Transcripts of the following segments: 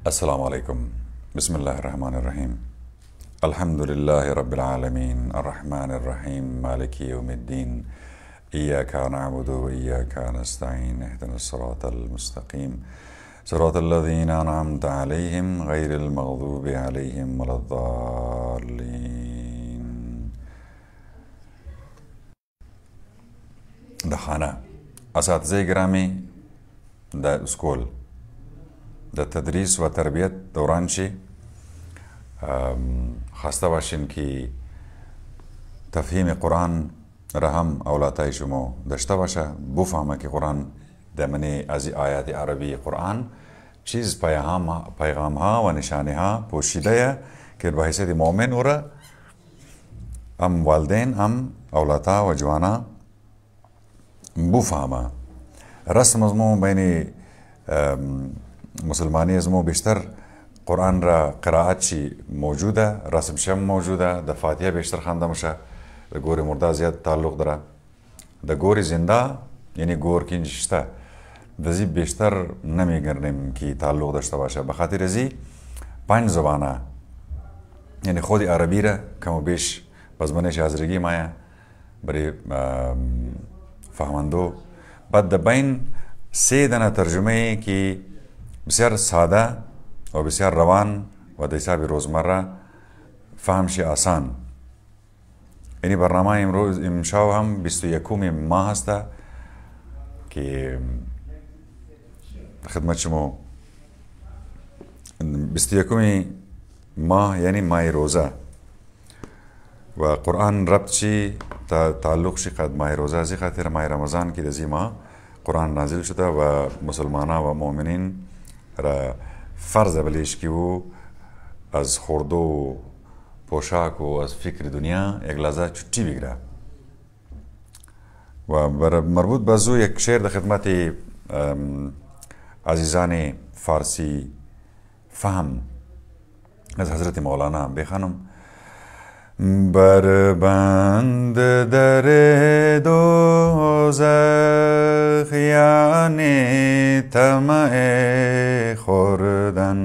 السلام عليكم بسم الله الرحمن الرحيم الحمد لله رب العالمين الرحمن الرحيم مالك يوم الدين إياك نعبد وإياك نستعين اهدنا الصراط المستقيم صراط الذين أنعمت عليهم غير المغضوب عليهم ولا الضالين دخانة أساتذة جرامي دا سكول د تدریس و تربیت دوران شي خسته باشین که تفهیم قرآن را هم اولاتای شما داشته باشه بفهمه که قرآن دمنی از آیات عربی قرآن چیز پیغام, پیغام ها و نشانه ها پوشیده که به حیثیت مؤمن او را هم والدین هم اولاتا و جوانا بفهمه رسم از مو بین مسلمانی از ما بیشتر قرآن را قرائت چی موجوده رسم شم موجوده د فاتحه بیشتر خوانده میشه د گور مرده زیاد تعلق داره د گور زنده یعنی گور که شته دزی بیشتر نمیگردیم که تعلق داشته باشه به خاطر ازی پنج زبانه یعنی خود عربی را کم و بیش بزمانش ازرگی مایه برای فهمندو بعد د بین سه دانه ترجمه که بسیار سادہ و بسیار روان و دیسا بروز مرہ فہم آسان یعنی برنامه امروز امشاو هم 21 ماه هست که خدمت شما 21 ماه یعنی ماه روزه و قرآن ربشی تا تعلق قد ماه روزه زی خاطر ماه رمضان کی رضی ماه قرآن نازل شده و مسلمانہ و مؤمنین را فرض بلیش که او از خورده و پوشاک و از فکر دنیا یک لحظه چوتی بگیره و مربوط به زو یک شعر در خدمت عزیزان فارسی فهم از حضرت مولانا بخوانم بربند در دوزخ یعنی تمع خوردن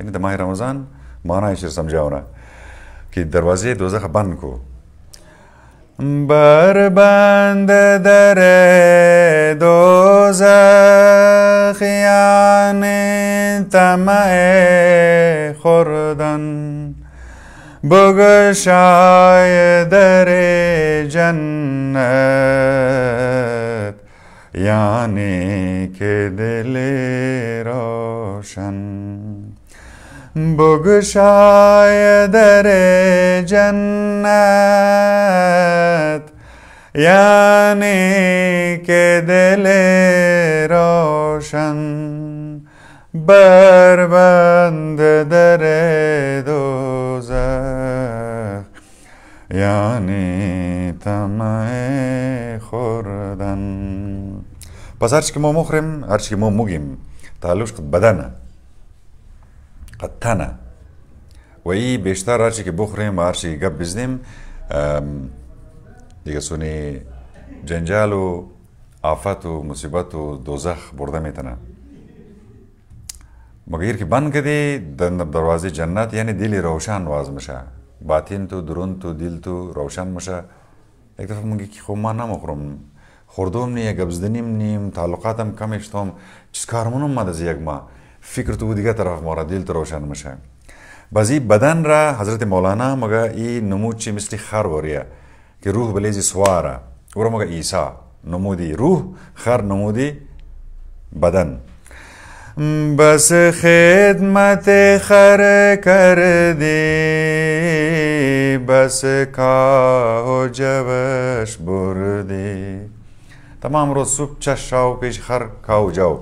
یعنی در ماه رمضان معنیش سمجھاونا که دروازه دوزخ بند کو بربند در دوزخ یعنی تمع خوردن بگشای در جنت یعنی که دل روشن بگشای در جنت یعنی که دل روشن بربند در دو یعنی طمع خوردن پس هرچی که ما مخوریم هرچی که ما مگیم تعلقش قد بدنه قد تنه و ای بیشتر هرچی که بخوریم و هرچی گپ بزنیم دیگه سونی جنجال و آفت و مصیبت و دوزخ برده میتنه مگر که بند کدی در دروازه جنت یعنی دل روشن واز میشه باطن تو درون تو دل تو روشن میشه یک دفعه میگه که خب من نمیخورم خوردم نیم گبزدنیم نیم تعلقاتم کمش توم چیز کارمون اومد از یک ما فکر تو دیگه طرف ما را دل تو روشن میشه بازی بدن را حضرت مولانا مگه این نمود چی مثل خر باریه که روح بلیزی سواره او را مگه عیسی نمودی روح خر نمودی بدن بس خدمت خر کردی بس کا و جوش بردی تمام روز صبح چشاو پیش خر کاو جو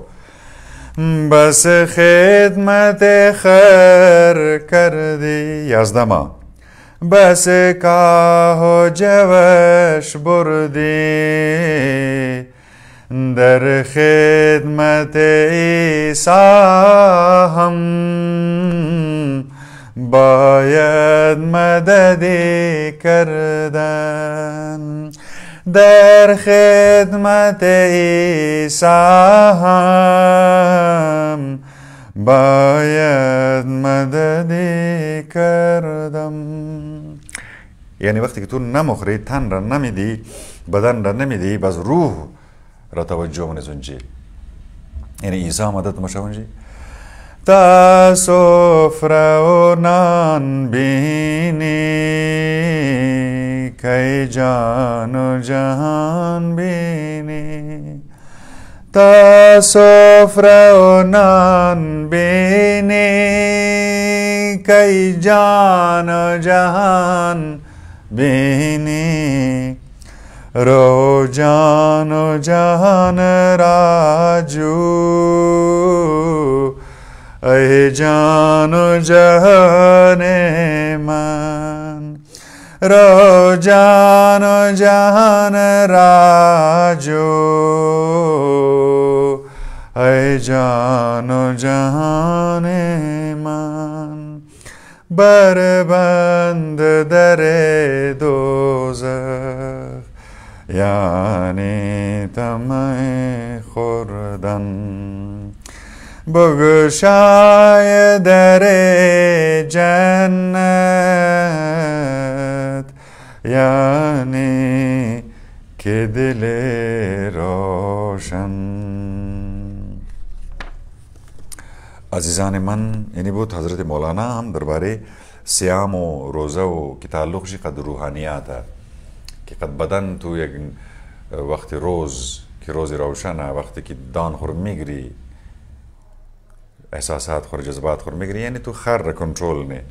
بس خدمت خر کردی یزدما بس کا و جوش بردی در خدمت عیسی هم باید مدد کردن در خدمت عیسی هم باید مدد کردم یعنی وقتی که تو نمخری تن را نمیدی بدن را نمیدی باز روح یعنی عیسی مدد مشکل تر نان جان و جہان بینی تصو فر نان بی کئی جان و جہان بینی رو جان جہان راجو اے جان جہان من رو جان جہان راجو اے جان جہان من بربند در دوز یعنی تم خوردن بگشای در جنت یعنی که دل روشن عزیزان من یعنی بود حضرت مولانا هم درباره سیام و روزه و که تعلق شی قد روحانیات که قد بدن تو یک وقت روز که روز روشنه وقتی که دان خور میگیری احساسات خور جذبات خور میگیری یعنی تو خر را کنترل نه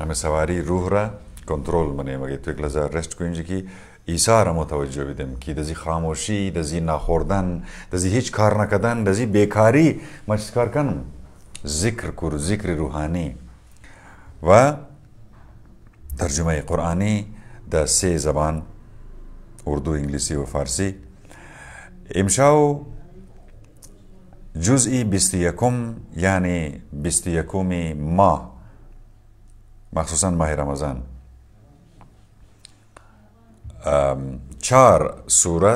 همه سواری روح را کنترل منه مگه تو یک لحظه رشت کنیم که ایسا را متوجه بیدیم که دزی خاموشی دزی نخوردن دزی هیچ کار نکدن دزی بیکاری ما چیز کار کنم ذکر کر ذکر روحانی و ترجمه قرآنی د سه زبان اردو انگلیسی و فارسی امشاو جزئی یکم یعنی یکم ماه مخصوصا ماه رمضان چهار سوره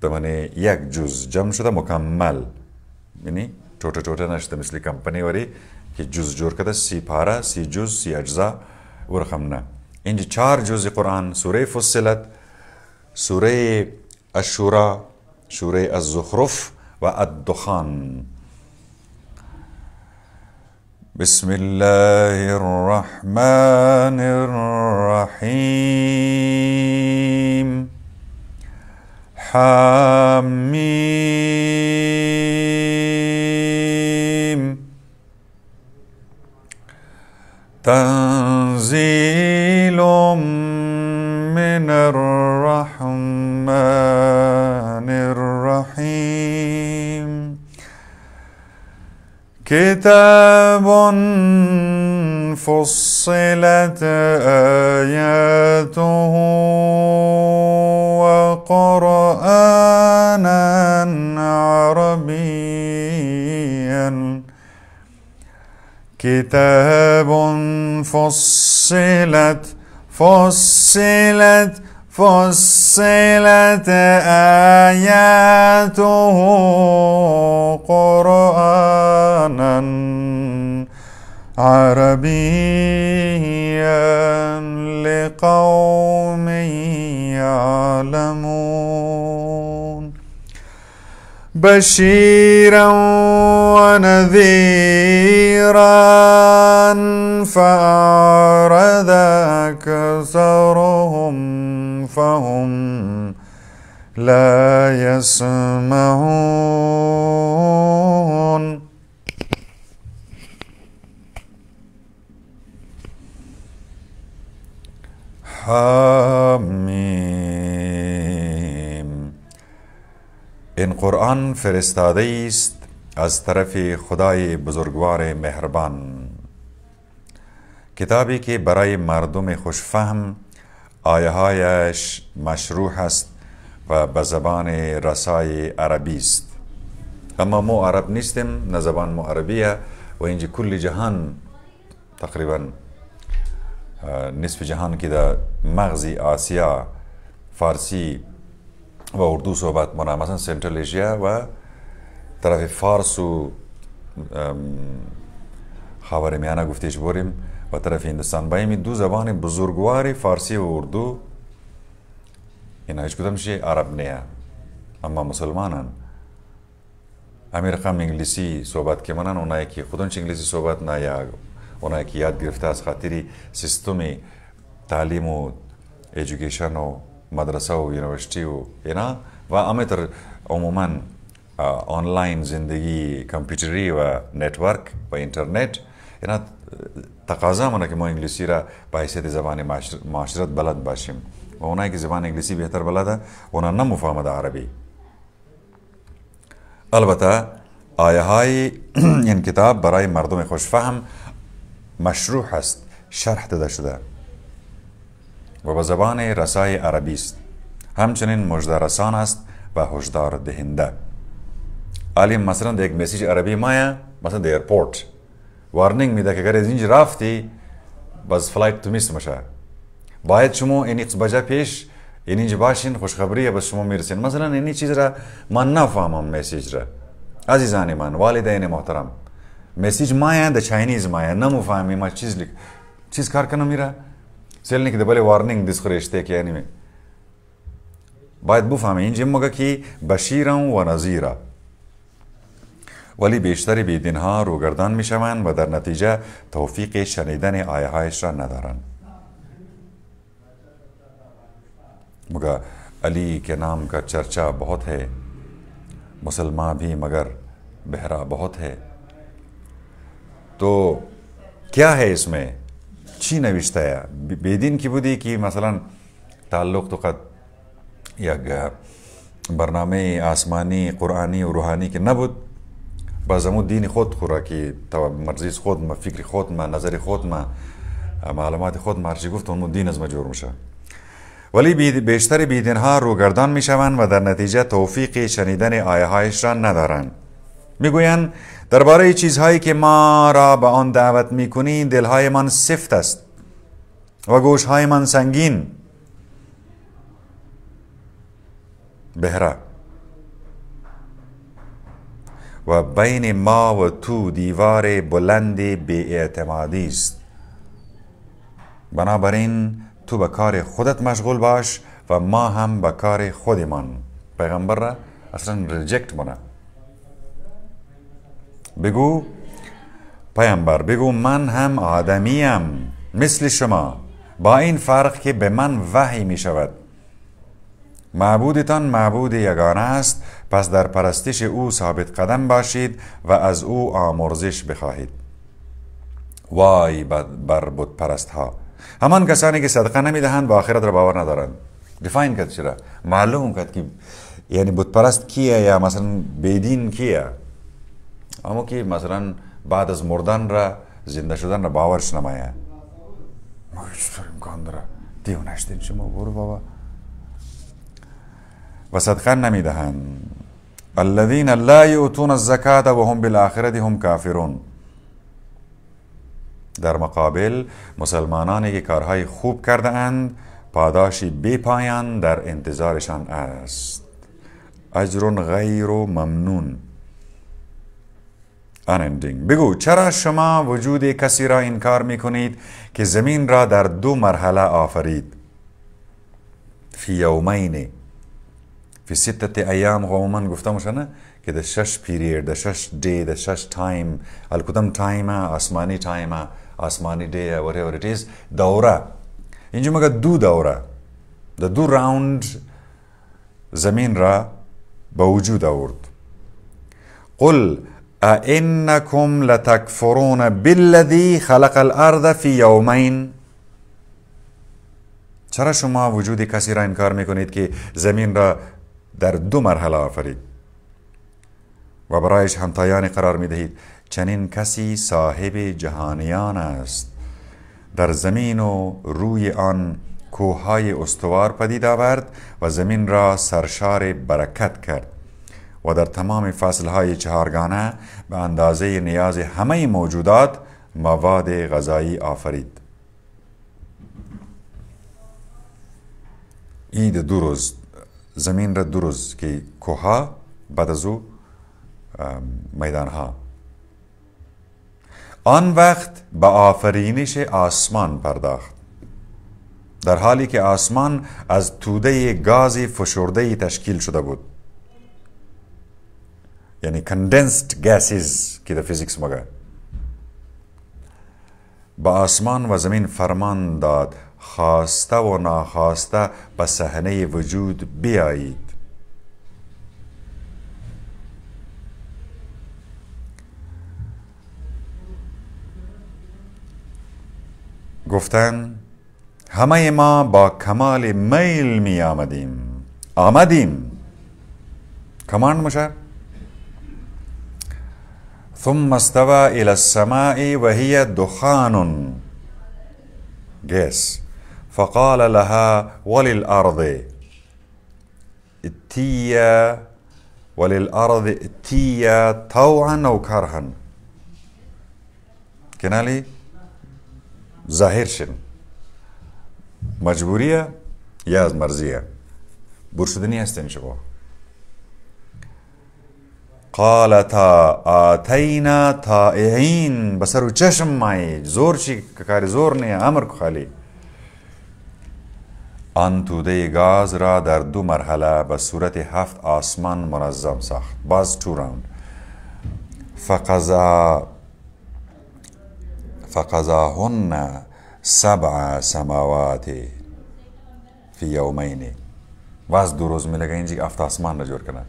دمانه یک جز جمع شده مکمل یعنی چوته چوته نشده مثل کمپنی وری که جز جور کده سی پاره سی جز سی اجزا ورخم نه in the char جزء قرآن سورة فصلت سورة الشورى سورة الزخرف والدخان بسم الله الرحمن الرحيم حميم تنزيل تنزيل من الرحمن الرحيم كتاب فصلت آياته وقرآنا عربيا كتاب فصلت فصلت فصلت آياته قرآنا عربيا لقوم يعلمون بشيرا ونذيرا فأعرض أكثرهم فهم لا يسمعون حمیم این قرآن فرستاده است از طرف خدای بزرگوار مهربان کتابی که برای مردم خوشفهم آیه هایش مشروح است و به زبان رسای عربی است اما مو عرب نیستیم نه زبان مو عربیه و اینجا کل جهان تقریبا نصف جهان که در مغزی آسیا فارسی و اردو صحبت مونه مثلا سنترال ایشیا و طرف فارس و خاورمیانه گفتیش بریم و طرف هندوستان با این دو زبان بزرگوار فارسی و اردو اینا هیچ کدامش عرب نیه اما مسلمانن همین رقم انگلیسی صحبت که منن اونایی که خودنش انگلیسی صحبت نه یا اونایی که یاد گرفته از خاطر سیستم تعلیم و ایژوکیشن و مدرسه و یونیورسیتی و اینا و امیتر عموما آنلاین زندگی کامپیوتری و نتورک و اینترنت اینا تقاضا مونه که ما انگلیسی را به حیثیت زبان معاشرت بلد باشیم و اونایی که زبان انگلیسی بهتر بلده اونا نمفهمد عربی البته آیه این کتاب برای مردم خوشفهم مشروع است شرح داده شده و به زبان رسای عربی است همچنین مجدرسان است و هشدار دهنده علی مثلا یک مسیج عربی مایه مثلا در ایرپورت وارنینگ میده که اگر از اینجا رفتی باز فلایت تو میس میشه باید شما این یک بجا پیش این اینجا باشین خوشخبری به شما میرسین مثلا این چیز را من نفهمم مسیج را عزیزان من والدین محترم مسیج مایا د چاینیز مایا نمفهمی ما چیز لیک چیز کار کنم میره سیلنی که دبل وارنینگ دیس خریشته که یعنی باید بفهمی اینجا مگه که بشیرم و نظیره ولی بیشتر بیدین ها روگردان می شوند و در نتیجه توفیق شنیدن آیه هایش را ندارند مگر علی کے نام کا چرچا بہت ہے مسلمان بھی مگر بہرا بہت ہے تو کیا ہے اس میں چی نوشته بدین کی بودی که مثلا تعلق تو قد یک برنامه آسمانی قرآنی و روحانی که نبود باز دین دین خود خورا که марзис худ خود، ما خود، خود ما نظر گفت ما معلومات خود ҳарчи گفت دین دین از ما ولی بیشتر بیدین ها روگردان می شوند و در نتیجه توفیق شنیدن آیه هایش را ندارن میگویند درباره چیزهایی که ما را به آن دعوت دلهای من سفت است و من سنگین بهره و بین ما و تو دیوار بلند اعتمادی است بنابراین تو به کار خودت مشغول باش و ما هم به کار خودمان پیغمبر را اصلا ریجکت مونه. بگو پیغمبر بگو من هم آدمیم مثل شما با این فرق که به من وحی می شود معبودتان معبود یگانه است پس در پرستش او ثابت قدم باشید و از او آمرزش بخواهید وای بر بود پرست ها همان کسانی که صدقه دهند و آخرت را باور ندارند دیفاین کرد چرا معلوم کرد که یعنی بود پرست کیه یا مثلا بدین کیه اما که مثلا بعد از مردن را زنده شدن را باورش نمایه ما هیچ امکان داره دیو نشتین شما برو بابا و صدقه دهند. الذين لا يؤتون الزکات وهم بالآخرة هم کافرون در مقابل مسلمانانی که کارهای خوب کرده اند پاداشی بی پایان در انتظارشان است اجر غیر و ممنون unending بگو چرا شما وجود کسی را انکار می کنید که زمین را در دو مرحله آفرید فی یومین في ستة أيام عموما گفتمش أنا که ده شش پیریود ده شش دی ده شش تایم الکدام تایم آسمانی تایم آسمانی دی whatever it is دوره اینجا مگه دو دوره ده دو راوند زمین را به وجود آورد قل أئنكم لتكفرون بالذي خلق الأرض في يومين چرا شما وجود کسی را انکار میکنید که زمین را در دو مرحله آفرید و برایش همتایانی قرار می دهید چنین کسی صاحب جهانیان است در زمین و روی آن کوههای استوار پدید آورد و زمین را سرشار برکت کرد و در تمام فصلهای چهارگانه به اندازه نیاز همه موجودات مواد غذایی آفرید اید دو روز زمین را که کوها بعد از او میدان ها آن وقت به آفرینش آسمان پرداخت در حالی که آسمان از توده گاز فشرده تشکیل شده بود یعنی کندنسد کنڈینسڈ که در فیزیکس مگه به آسمان و زمین فرمان داد خواسته و ناخواسته به صحنه وجود بیایید گفتن همه ما با کمال میل می آمدیم آمدیم کمان مشه ثم استوی الی السماء وهی دخان گس فقال لها وللأرض اتيا وللأرض اتيا طوعا أو كرها كنالي ظاهرشن مجبورية يا مرزية برشدني هستن قالتا آتينا طائعين بسرو چشم ماي زور شي كاري زور ني امر خالي آن توده گاز را در دو مرحله به صورت هفت آسمان منظم ساخت باز تو راوند فقضا هن سبع سماوات فی یومین باز دو روز میلگه اینجی هفت آسمان را جور کنه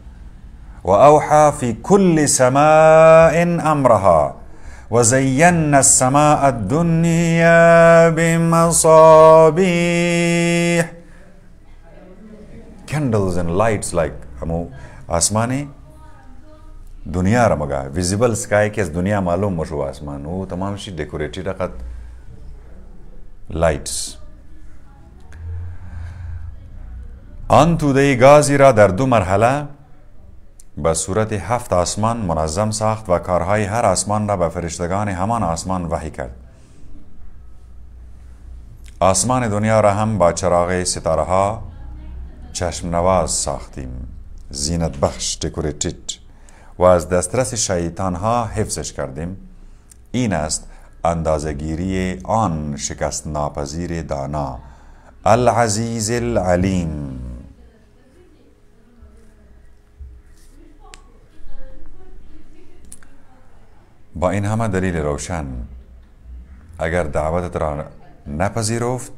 و اوحا فی کل سماء امرها وزینا السماء الدنیا بمصابیح کندلز و lights like همو دنیا را مگه ویزیبل سکای که از دنیا معلوم مشو آسمان او تمام شده ڈیکوریٹی رقد لایتس آن توده گازی را در دو مرحله به صورت هفت آسمان منظم ساخت و کارهای هر آسمان را به فرشتگان همان آسمان وحی کرد آسمان دنیا را هم با چراغ ستاره ها چشم نواز ساختیم زینت بخش دکوریتیت و از دسترس شیطان ها حفظش کردیم این است اندازگیری آن شکست ناپذیر دانا العزیز العلیم با این همه دلیل روشن اگر دعوتت را نپذیرفت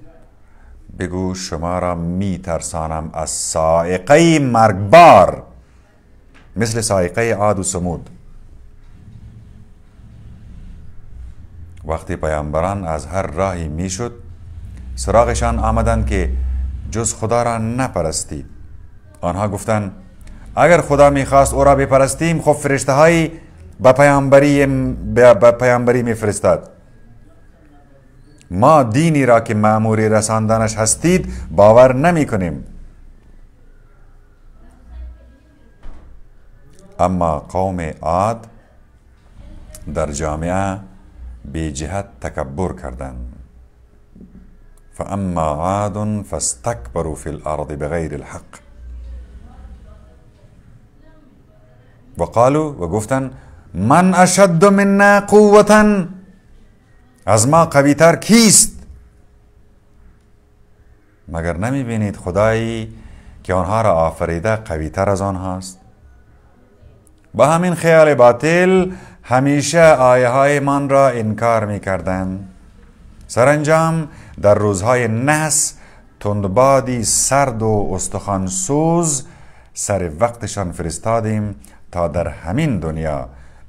بگو شما را می ترسانم از سائقه مرگبار مثل سائقه عاد و سمود وقتی پیامبران از هر راهی میشد سراغشان آمدند که جز خدا را نپرستید آنها گفتند اگر خدا خواست او را بپرستیم خب فرشته هایی به پیامبری میفرستاد ما دینی را که معموری رساندنش هستید باور نمی کنیم اما قوم عاد در جامعه بی جهت تکبر کردن فاما عاد فاستکبروا فی الارض بغیر الحق و گفتن من اشد منا قوه از ما قوی تر کیست مگر نمی بینید خدایی که آنها را آفریده قوی تر از آنهاست با همین خیال باطل همیشه آیه های من را انکار می کردن. سرانجام در روزهای نس تندبادی سرد و استخوان سوز سر وقتشان فرستادیم تا در همین دنیا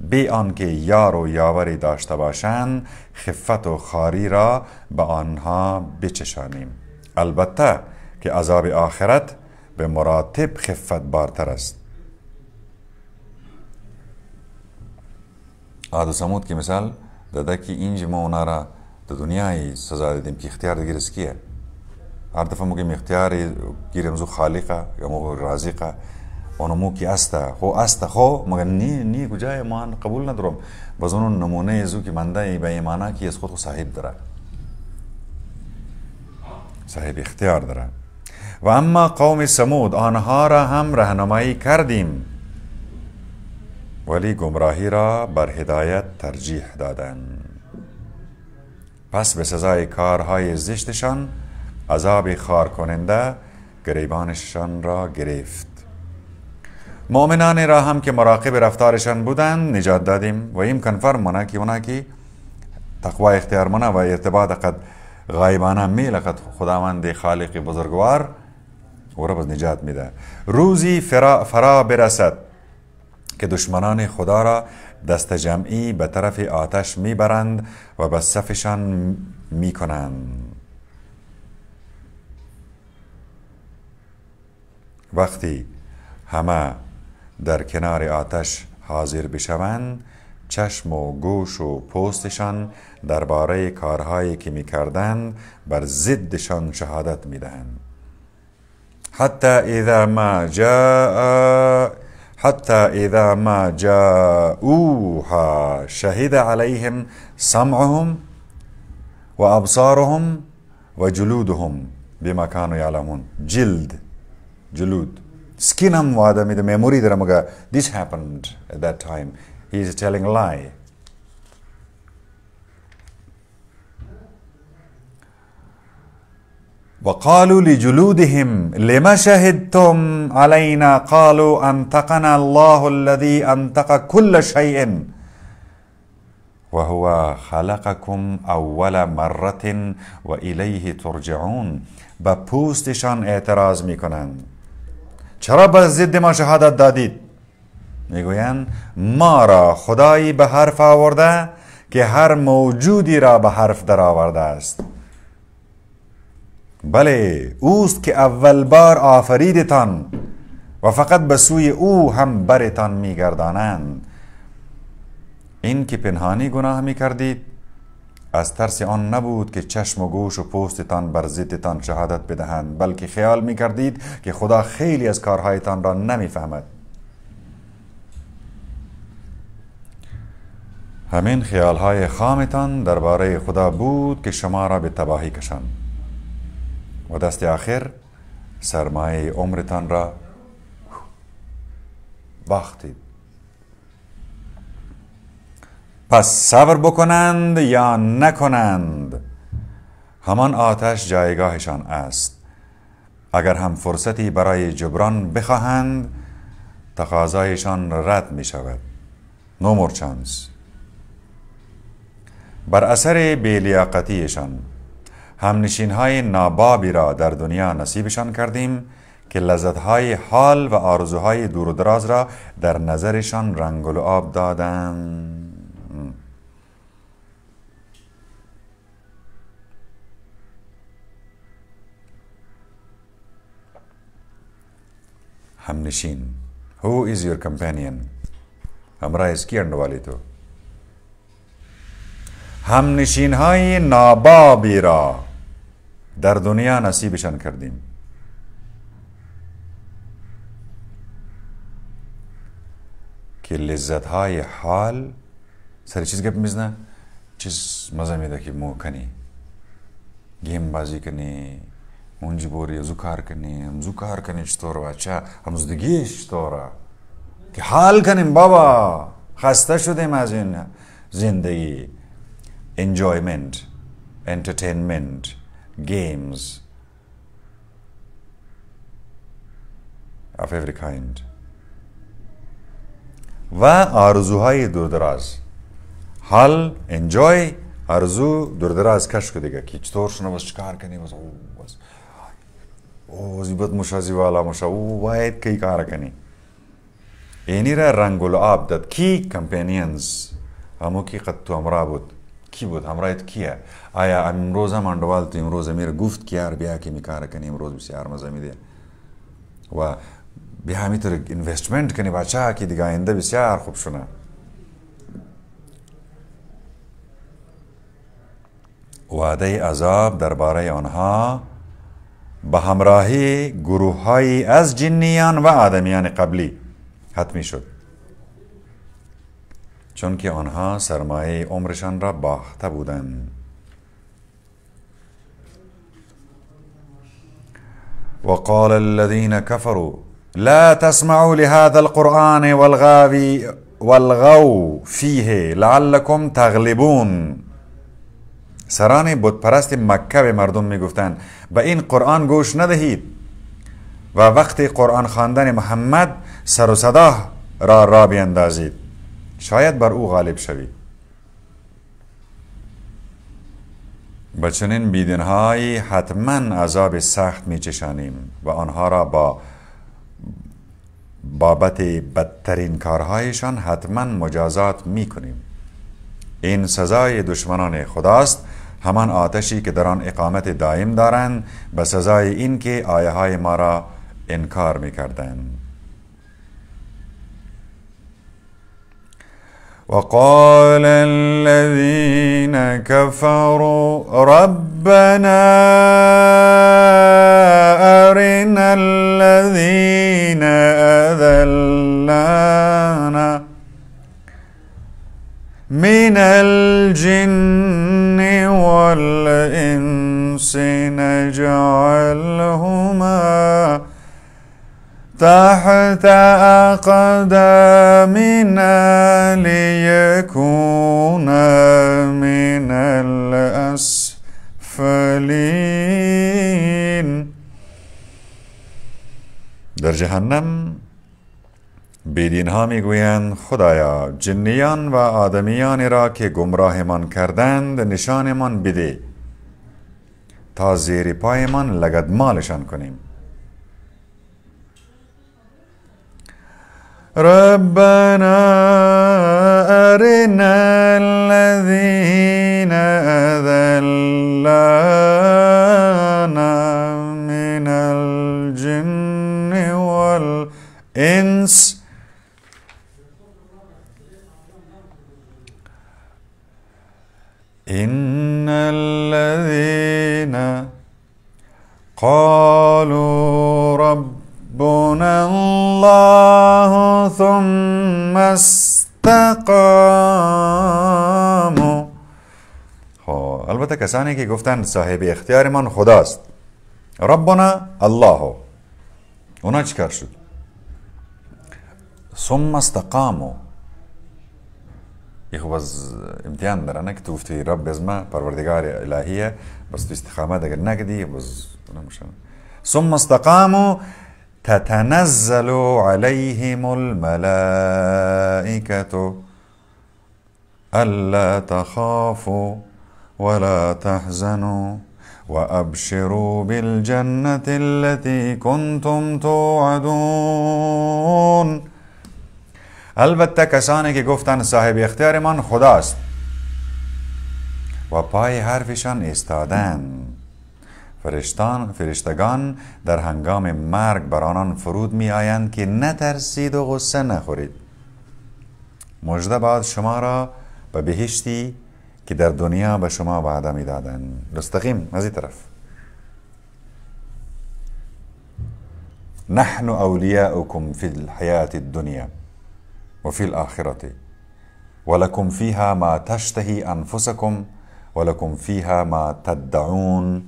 بی آنکه یار و یاوری داشته باشند خفت و خاری را به آنها بچشانیم البته که عذاب آخرت به مراتب خفت بارتر است عاد و سمود که مثال داده که اینج ما اونا را در دنیای سزا دیدیم که اختیار است کیه هر دفعه میگیم اختیار گیریم زو خالقه یا مو رازقه اونمو که است خو است خو مگر نی نی کجای امان قبول ندارم باز اون نمونه ازو که منده به ایمانه که از خود صاحب داره صاحب اختیار داره و اما قوم سمود آنها را هم رهنمایی کردیم ولی گمراهی را بر هدایت ترجیح دادند پس به سزای کارهای زشتشان عذاب خار کننده گریبانشان را گرفت مؤمنان را هم که مراقب رفتارشان بودند نجات دادیم و این کنفرم مناکی، که اونا که تقوا اختیار منا و ارتباط قد غایبانه میل لقد خداوند خالق بزرگوار او را باز نجات میده روزی فرا, فرا برسد که دشمنان خدا را دست جمعی به طرف آتش میبرند و به صفشان میکنند وقتی همه در کنار آتش حاضر بشوند چشم و گوش و پوستشان درباره کارهایی که میکردند بر ضدشان شهادت میدهند حتی اذا ما جاء حتی اذا ما جاءوها شهد عليهم سمعهم و ابصارهم و جلودهم بما كانوا يعلمون جلد جلود skinam vadam idu memori ramaga this happened at that time he is telling a lie وقالوا لجلودهم لما شهدتم علينا قالوا أنتقنا الله الذي أنتق كل شيء وهو خلقكم أول مرة وإليه ترجعون به پوستشان اعتراض میکنند چرا به ضد ما شهادت دادید میگویند ما را خدایی به حرف آورده که هر موجودی را به حرف درآورده است بله اوست که اول بار آفریدتان و فقط به سوی او هم برتان میگردانند این که پنهانی گناه می کردید از ترس آن نبود که چشم و گوش و پوستتان بر ضدتان شهادت بدهند بلکه خیال می کردید که خدا خیلی از کارهایتان را نمی فهمد همین خیالهای خامتان درباره خدا بود که شما را به تباهی کشند و دست آخر سرمایه عمرتان را باختید پس صبر بکنند یا نکنند همان آتش جایگاهشان است اگر هم فرصتی برای جبران بخواهند تقاضایشان رد می شود نو no بر اثر بیلیاقتیشان همنشین های نابابی را در دنیا نصیبشان کردیم که لذت های حال و آرزوهای دور و دراز را در نظرشان رنگل و آب دادند ہم نشین ہو از یور کمپینین ہمراہ اس کی انڈ والی تو ہم نشین ہائی نابا بیرا در دنیا نصیب شن کر دیم کہ لذت ہائی حال سر چیز گپ مزنا چیز مزہ میں دکھی مو کھنی گیم بازی کنی اونجی بوری زو کار کنیم زو کار کنیم چطور بچه همزدگیش چطوره که حال کنیم بابا خسته شدیم از این زندگی enjoyment entertainment games of every kind و آرزوهای دردراز حال انجوی آرزو دردراز کش دیگه که چطور شنو بس چکار کنی بس زیبەت مشازی واڵامەشە و وایەت کەی کارەکەنی ئێنیرە ڕەنگۆل ئابدەت کی کمپێنینز هەمووکی قەت تو ئەمرا بوت کی بوت هەمڕایت کییە ئایا ئەمرۆزە مانڈەواڵت ئمرۆزە میرە گوفت کیار بیاکەمی کارەکەنی ئمرۆز بسی ئارمەزەمی دێ و بیامیتر ئینڤستمنت کنی باچاکی دیگایندە بسیار خوبشنە وادەی ئەزاب دەربارەی ئەوەنها به همراهی گروه های از جنیان و آدمیان قبلی حتمی شد چون که آنها سرمایه عمرشان را باخته بودند وقال الذين كفروا لا تسمعوا لهذا القرآن والغاو فيه لعلكم تغلبون سران بودپرست مکه به مردم میگفتند به این قرآن گوش ندهید و وقت قرآن خواندن محمد سر و صدا را را بیندازید شاید بر او غالب شوید به چنین حتما عذاب سخت میچشانیم و آنها را با بابت بدترین کارهایشان حتما مجازات میکنیم این سزای دشمنان خداست همان آتشی که دران آن اقامت دائم دارند به سزای این که آیه های ما را انکار می کردن. وقال الذين كفروا ربنا أرنا الذين أذلانا من الجن والإنس نجعلهما تحت أقدامنا ليكونا من الأسفلين در جهنم ها میگویند خدایا جنیان و آدمیان را که گمراهمان کردند نشانمان بده تا زیر پایمان لگدمالشان کنیم ربنا ارنا الذین من الجن والانس قالوا ربنا الله ثم استقاموا خب، البته کسانی که گفتن صاحب من خداست ربنا الله اونا چیکار شد ثم استقاموا یخو باز امتحان دارن که تو وقتی رب بزما پروردگار الهیه بس تو استقامت اگر نگدی باز نمیشه ثم استقاموا تتنزل عليهم الملائكة ألا تخافوا ولا تحزنوا وأبشروا بالجنة التي كنتم توعدون البته کسانی که گفتن صاحب اختیارمان خداست و پای حرفشان استادن فرشتان فرشتگان در هنگام مرگ بر آنان فرود می آیند که نترسید و غصه نخورید مجده بعد شما را به بهشتی که در دنیا به شما وعده می دادن رستقیم از این طرف نحن اولیاؤکم فی الحیات الدنیا وفي الآخرة ولكم فيها ما تشتهي أنفسكم ولكم فيها ما تدعون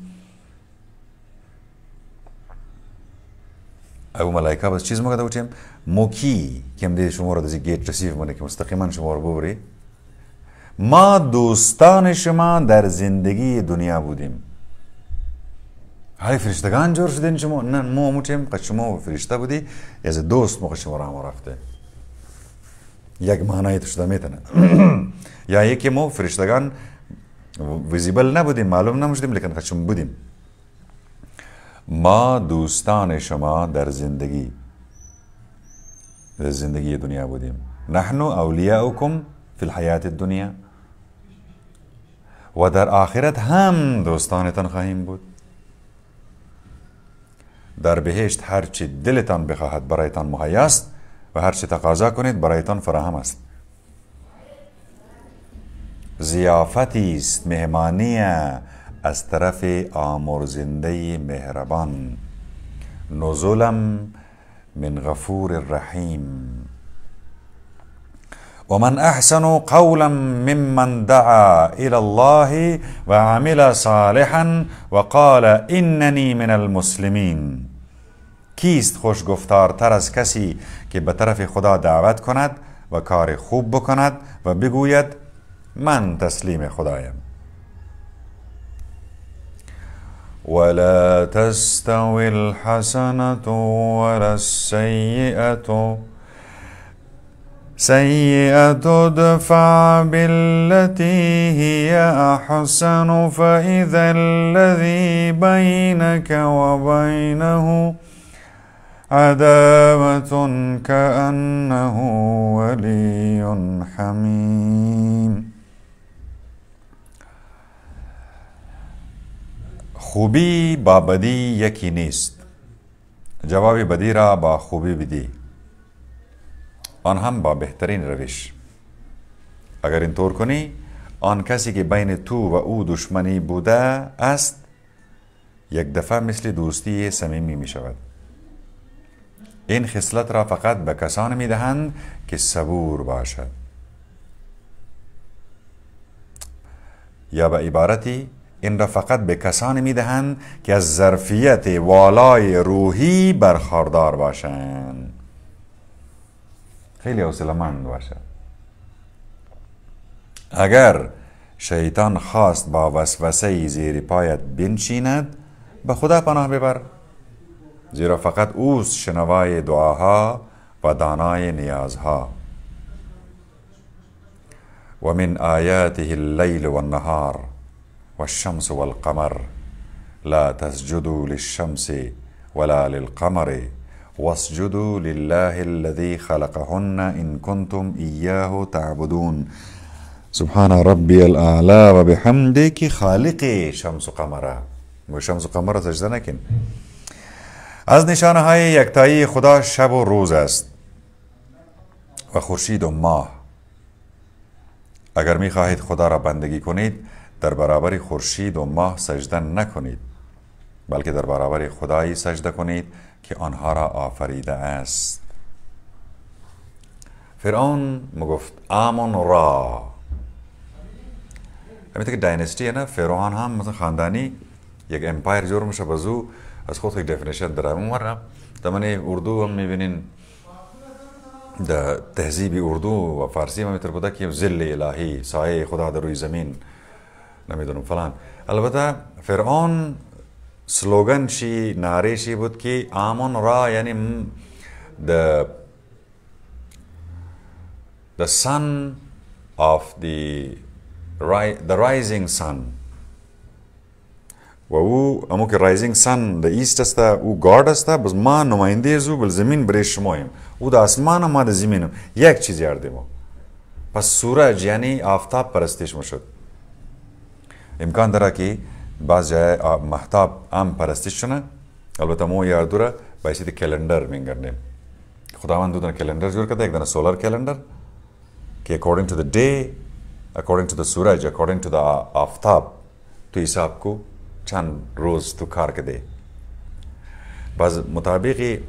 او ملائکه بس چیز مگه دوچیم موکی که هم شما را دزی گیت رسیف مونه که مستقیما شما رو ببری ما دوستان شما در زندگی دنیا بودیم های فرشتگان جور شدین شما نه ما موچیم که شما فرشته بودی از دوست موقع شما را رفته یگمانای شده میتونه یا یکی ما فرشتگان ویزیبل نبودیم معلوم نمشدیم لیکن خشم بودیم ما دوستان شما در زندگی در زندگی دنیا بودیم نحن اولیاؤکم فی الحیات الدنیا و در آخرت هم دوستانتان خواهیم بود در بهشت هرچی دلتان بخواهد برایتان مهیاست و هر چه تقاضا کنید برایتان فراهم است زیافتی است مهمانی از طرف آمرزنده مهربان نزولم من غفور الرحيم. ومن احسن قولا ممن دعا الى الله وعمل صالحا وقال إنني من المسلمين کیست خوشگفتارتر از کسی که به طرف خدا دعوت کند و کار خوب بکند و بگوید من تسلیم خدایم ولا تستوي الحسنة ولا سيئة ادفع بالتي هي احسن فإذا الذي بينك وبينه عداوة كأنه ولي حميم خوبی با بدی یکی نیست جواب بدی را با خوبی بدی آن هم با بهترین روش اگر اینطور کنی آن کسی که بین تو و او دشمنی بوده است یک دفعه مثل دوستی سمیمی می شود این خصلت را فقط به کسان می دهند که صبور باشد یا به عبارتی این را فقط به کسانی می دهند که از ظرفیت والای روحی برخوردار باشند خیلی حوصلهمند باشد اگر شیطان خواست با وسوسه زیر پایت بنشیند به خدا پناه ببر زیرا فقط اوس شنوای دعاها و دانای نیازها و من آیاته اللیل والنهار والشمس والقمر لا تسجدوا للشمس ولا للقمر واسجدوا لله الذي خلقهن إن كنتم إياه تعبدون سبحان ربي الأعلى وبحمدك خالق شمس قمر وشمس قمر سجدنا از نشانه های یکتایی خدا شب و روز است و خورشید و ماه اگر می خواهید خدا را بندگی کنید در برابر خورشید و ماه سجده نکنید بلکه در برابر خدایی سجده کنید که آنها را آفریده است فرعون مگفت آمون را همیتا که داینستی نه یعنی فرعون هم مثلا خاندانی یک امپایر جور میشه بزو از خود یک دفنیشن دارم اون من این اردو هم میبینین در تهذیب اردو و فارسی هم میتر بوده که زل الهی سایه خدا در روی زمین نمیدونم فلان البته فرعون سلوگن شی ناره شی بود که آمون را یعنی the the sun of the the rising sun و او امو که رایزینگ سن د ایست است او گاد است بس ما نماینده او بل زمین برای شمایم او د آسمان ما د زمینم یک چیز یارده ما پس سورج یعنی آفتاب پرستش شد امکان داره که بعض جای محتاب هم پرستش شنه البته مو یاردوره بایسید کلندر میگردیم خداوند دو دن کلندر جور کرده یک دن سولار کلندر که according to the day according to the سورج e according to the آفتاب تو حساب کو چند روز تو کار کده باز مطابق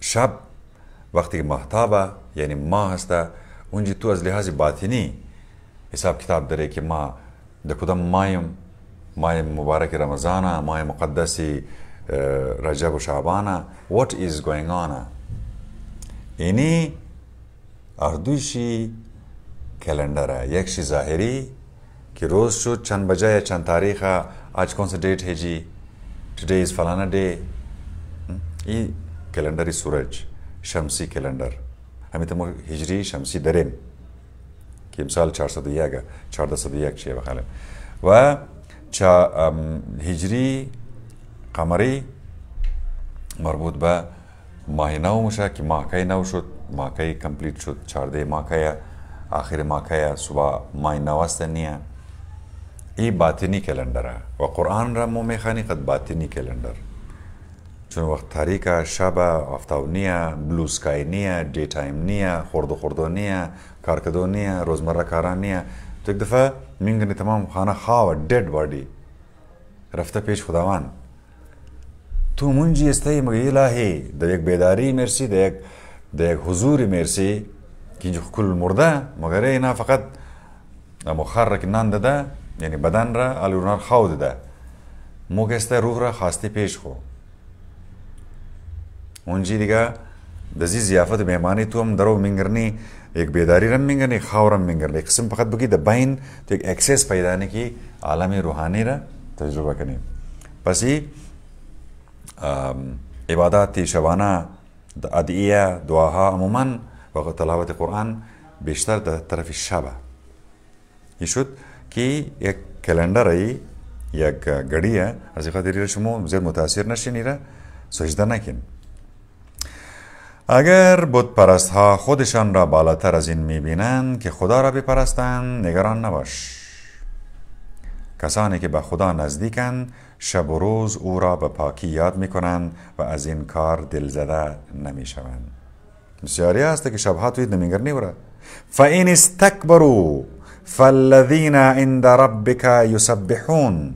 شب وقتی محتابه یعنی ماه هسته اونجی تو از لحاظ باطنی حساب کتاب داره که ما ده کدام مایم مای مبارک رمضان مای مقدسی رجب و شعبان what is going on اینی اردوشی کلندره یکشی ظاهری کہ روز شو چند بجہ یا چند تاریخ ہے آج کون سا ڈیٹ ہے جی ٹوڈے از فلانا ڈے یہ کیلنڈر از سورج شمسی کیلنڈر ہمیں تم ہجری شمسی دریم سو دیا گا چار دس سدیا وجری قمر مربوط بہ ماہ نو شا کہ ماں کا نو میشه که کا نو کمپلیٹ شدت چار دے چارده کا آخر ماں صبح ماہ نو است نیه İyi batini kalendera ve Kur'an ra mumekanikat batini kalender. چون وقت تاریکه شب آفتاب نیه بلو سکای نیه دی تایم نیه خورده خورده نیه کارکدو نیه روزمره کاران نیه تو یک دفعه میگنی تمام خانه خواه دید بادی رفته پیش خداوند تو منجی استی مگه الهی در یک بیداری مرسی در یک در یک حضور مرسی که اینجا کل مرده مگر اینا فقط مخرک نان داده یعنی بدن را الورنار خاو دیده موگسته روح را خواستی پیش خو اونجی دیگه دزی زیافت میمانی تو هم درو منگرنی یک بیداری رم منگرنی خاو رم منگرنی قسم فقط بگی ده بین تو یک اکسس پیدا نکی عالم روحانی را تجربه کنیم پس ای عبادات شبانه ادعیه دعاها عموما و تلاوت قرآن بیشتر در طرف شبه این شد که یک کلندر ای یک گڑی از خاطر شما زیر متاثر نشین را سجده نکن اگر بود پرست ها خودشان را بالاتر از این میبینند که خدا را بپرستند نگران نباش کسانی که به خدا نزدیکند شب و روز او را به پاکی یاد میکنند و از این کار دلزده نمیشوند بسیاری هست که شبها توی نمیگرنی بره فا این استکبرو فالذين عند ربك يسبحون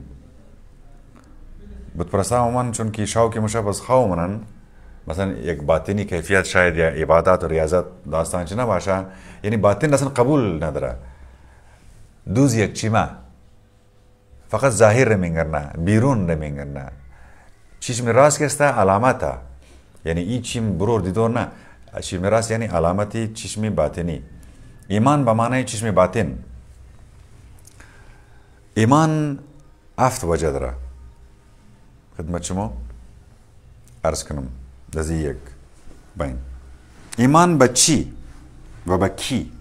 بتپرسام من چون که شاو که مشبز خوامنن مثلا یک باطنی کیفیت شاید یا عبادات و ریاضت داستان چی نباشه یعنی يعني باطن اصلا قبول نداره دوز یک چیما فقط ظاهر رمینگرنه بیرون رمینگرنه چیش می راست کسته علامتا یعنی ای چیم برور دیدور نه چیش می راست یعنی علامتی چشمی باطنی ایمان به معنای چشم باطن ایمان هفت وجه داره خدمت شما عرض کنم دزی یک بین ایمان به چی و به کی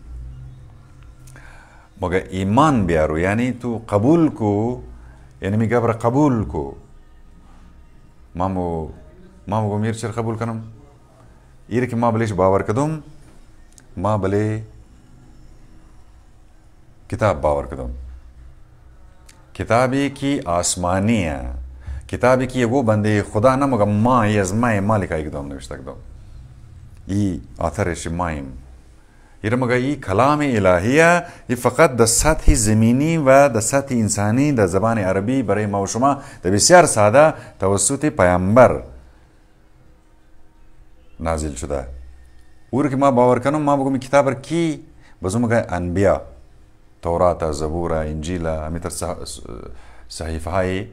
مگه ایمان بیارو یعنی تو قبول کو یعنی میگه بر قبول کو مامو مامو گمیر چر قبول کنم ایر که ما بلیش باور کدم ما بلی کتاب باور کدم किताबी की आसमानी है किताबी की वो बंदे खुदा न मगर माँ ये अजमाए माँ लिखा एकदम नविश्त एकदम ई आथर शिमाइम ये मगर ई कलाम इलाहिया ये फ़कत दस्सत ही ज़मीनी व दस्सत ही इंसानी द जबान अरबी बरे मौशमा द बसियार सादा तवसुत पैम्बर नाजिल शुदा और कि माँ बावर कनो माँ बगो में किताबर की बजुम गए अनबिया Taurata, Zabura, Injila, Ameter sahifeهای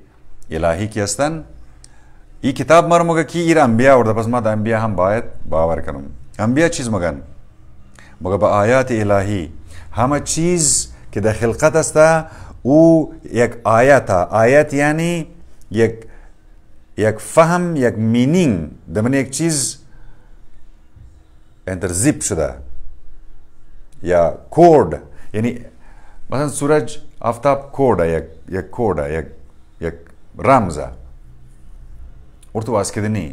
الهی که هستن این کتاب مر مگه که ایر انبیا آورده پس ما در انبیا هم باید باور کنم انبیا چیز مگن مگه به آیات الهی همه چیز که در خلقت است او یک آیت آیت یعنی یک یک فهم یک مینینگ در من یک چیز انترزیب شده یا کورد یعنی مثلا سورج آفتاب کوډه یک یک کوډه یک یک رمزه ورته واس کېدنی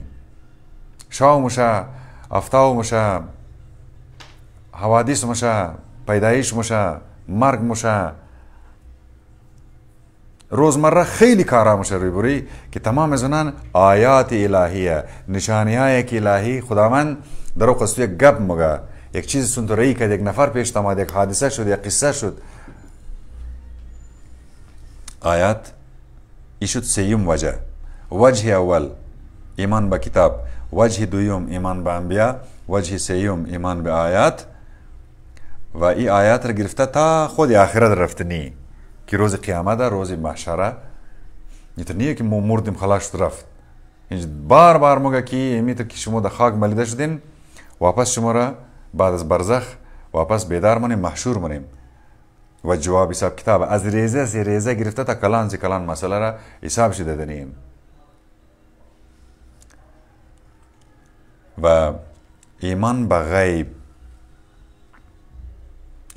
شاو مشا، آفتاب مشا، مشا مشا، پیدایش مشا، مرگ مشا روزمره خیلی کارا مشه روی که تمام زنان آیات الهیه نشانی های که الهی خداوند در یک گپ مگه یک چیز سنتو رایی کرد یک نفر پیش تماد یک حادثه شد یک قصه شد аят ишуд сеюм ваҷа ваҷҳи аввал иман ба китоб ваҷҳи дуюм иман ба амбия ваҷҳи сеюм иман ба аят ва и аятро гирифта та худи охират рафтанӣ ки рӯзи қиёмата рӯзи маҳшара итрние ки мо мурдим халас шуд рафт бар бар мога ки имитр ки шумо дар хак малида шудем вапас шумора баъд аз барзах вапас бедар монем маҳшур монем و جواب حساب کتاب از ریزه زی ریزه گرفته تا کلان زی کلان مسئله را حسابش دادنیم و ایمان به غیب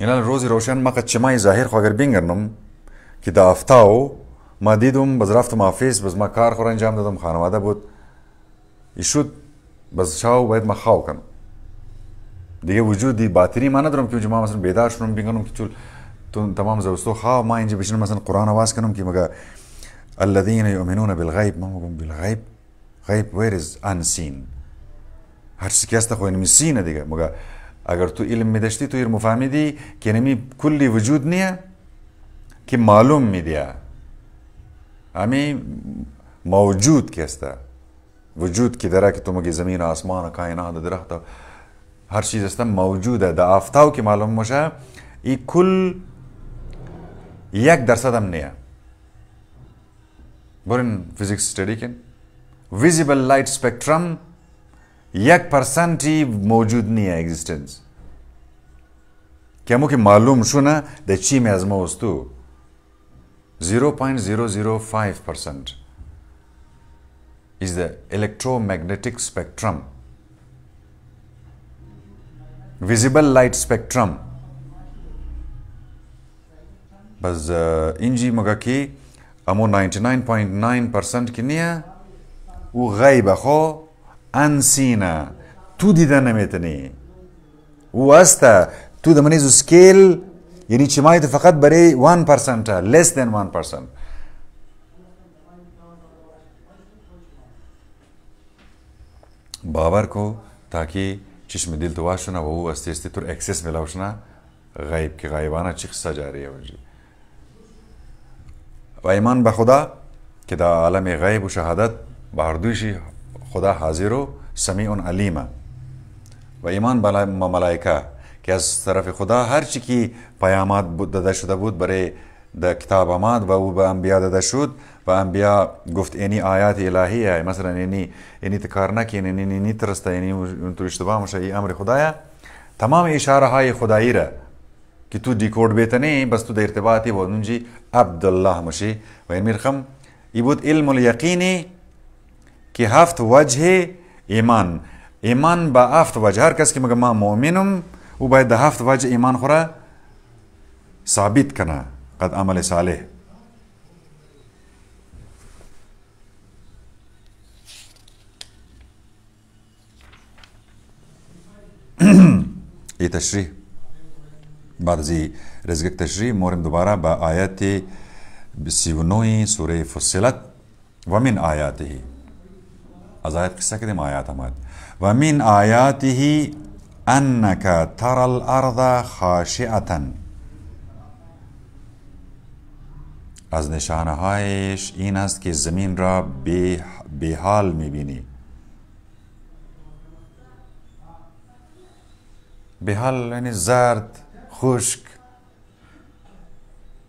اینا روز روشن ما چمای ظاهر خواگر بینگرنم که دا افتاو ما دیدم بز رفتم آفیس بز ما کار خور انجام دادم خانواده بود ایشود بز شاو باید ما خواه کنم دیگه وجودی باطری ما ندارم که ما مثلا بیدار شدم بینگرنم که چول تمام زوستو خا ما انجي بشن مثلا قران واس كنم كي مگا الذين يؤمنون بالغيب ما مگم بالغيب غيب وير از ان سين هر سي كاستا خو انمي سين ديگه مگا اگر تو علم مدشتي تو ير مفهمي دي كي انمي كلي وجود نيه كي معلوم مي ديا امي موجود كاستا وجود کی درا کہ تم کی زمین آسمان کائنات درخت هر چیز است موجوده د آفتاب کی معلوم مشه ای کل یک درسم نے سٹیڈی کن ویزیبل لائٹ پرسنٹی موجود نی ہے ایگزیسٹینس کی موقع معلوم point zero zero five percent اس دا electromagnetic spectrum visible light spectrum Biz uh, injimagaki amo 99.9% ki niye u gaybe xo ansina tu dida nemetini u asta tu da manizu scale یعنی چې ما ته فقط برای 1% less than 1% باور کو تاکي چشم دل تو واشنه و او استیستی تر اکسس ملاوشنه غیب که غیبانه چی قصه جاریه وجه و ایمان به خدا که در عالم غیب و شهادت به هر خدا حاضر و سمیع علیم و ایمان به ملائکه که از طرف خدا هر چی که پیامات داده شده بود برای در کتاب آمد و او به انبیا داده شد و انبیا گفت اینی آیات الهیه مثلا اینی اینی تکار نکن اینی اینی ترسته اینی اون تو اشتباه میشه این امر خدایه تمام اشاره های خدایی را که تو دیکورد بیتنی، بس تو در ارتباطی با اونجی عبدالله مشی و این میرخم ای بود علم الیقینی که هفت وجه ایمان ایمان با هفت وجه هر کس که مگه ما مؤمنم او باید ده هفت وجه ایمان خورا ثابت کنه قد عمل صالح ای تشریح بعد از رزگک تشریح مورم دوباره با آیت 39 سوره فصلت و من آیاته از آیت قصه کدیم آیات آمد و من آیاته انک تر الارض خاشعتا از نشانه هایش این است که زمین را به حال میبینی به حال یعنی زرد خشک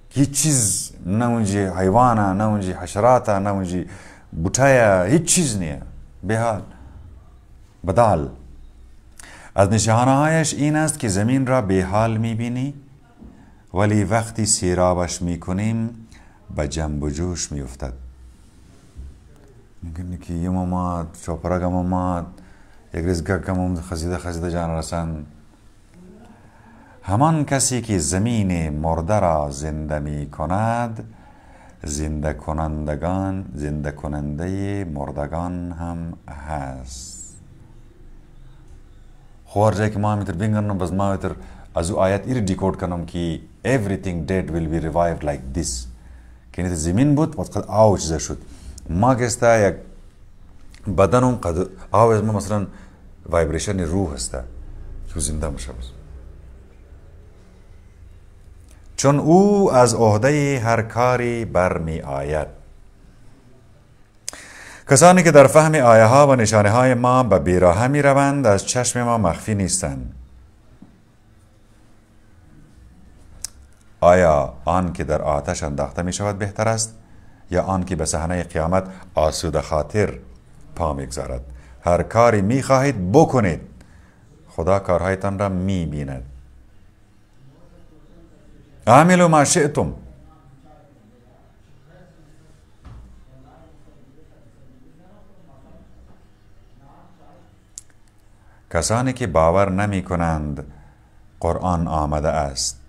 هیچ چیز نه اونجی حیوانه نه اونجی حشراته نه اونجی بوتایه هیچ چیز نیه به حال بدال از نشانه هایش این است که زمین را به حال میبینی ولی وقتی سیرابش میکنیم به جنب و جوش می میگن که یه ماماد چاپرگ ماماد یک ریز گگ ماماد خزیده خزیده جان رسند همان کسی که زمین مرده را زنده می کند زنده کنندگان زنده کننده مردگان هم هست خوار جایی که ما همیتر بینگرنم بز ما همیتر از او آیت ایر دیکورد کنم که everything dead will be revived like this که نیت زمین بود و قد آو چیزه شد ما گستا یک بدنم قد آو از ما مثلا ویبریشن روح هسته که زنده میشه چون او از عهده هر کاری برمی آید کسانی که در فهم آیه ها و نشانه های ما به بیراه می روند از چشم ما مخفی نیستند آیا آن که در آتش انداخته می شود بهتر است یا آن که به صحنه قیامت آسود خاطر پا گذارد هر کاری می خواهید بکنید خدا کارهایتان را می بیند اعملوا ما شئتم کسانی که باور نمی کنند قرآن آمده است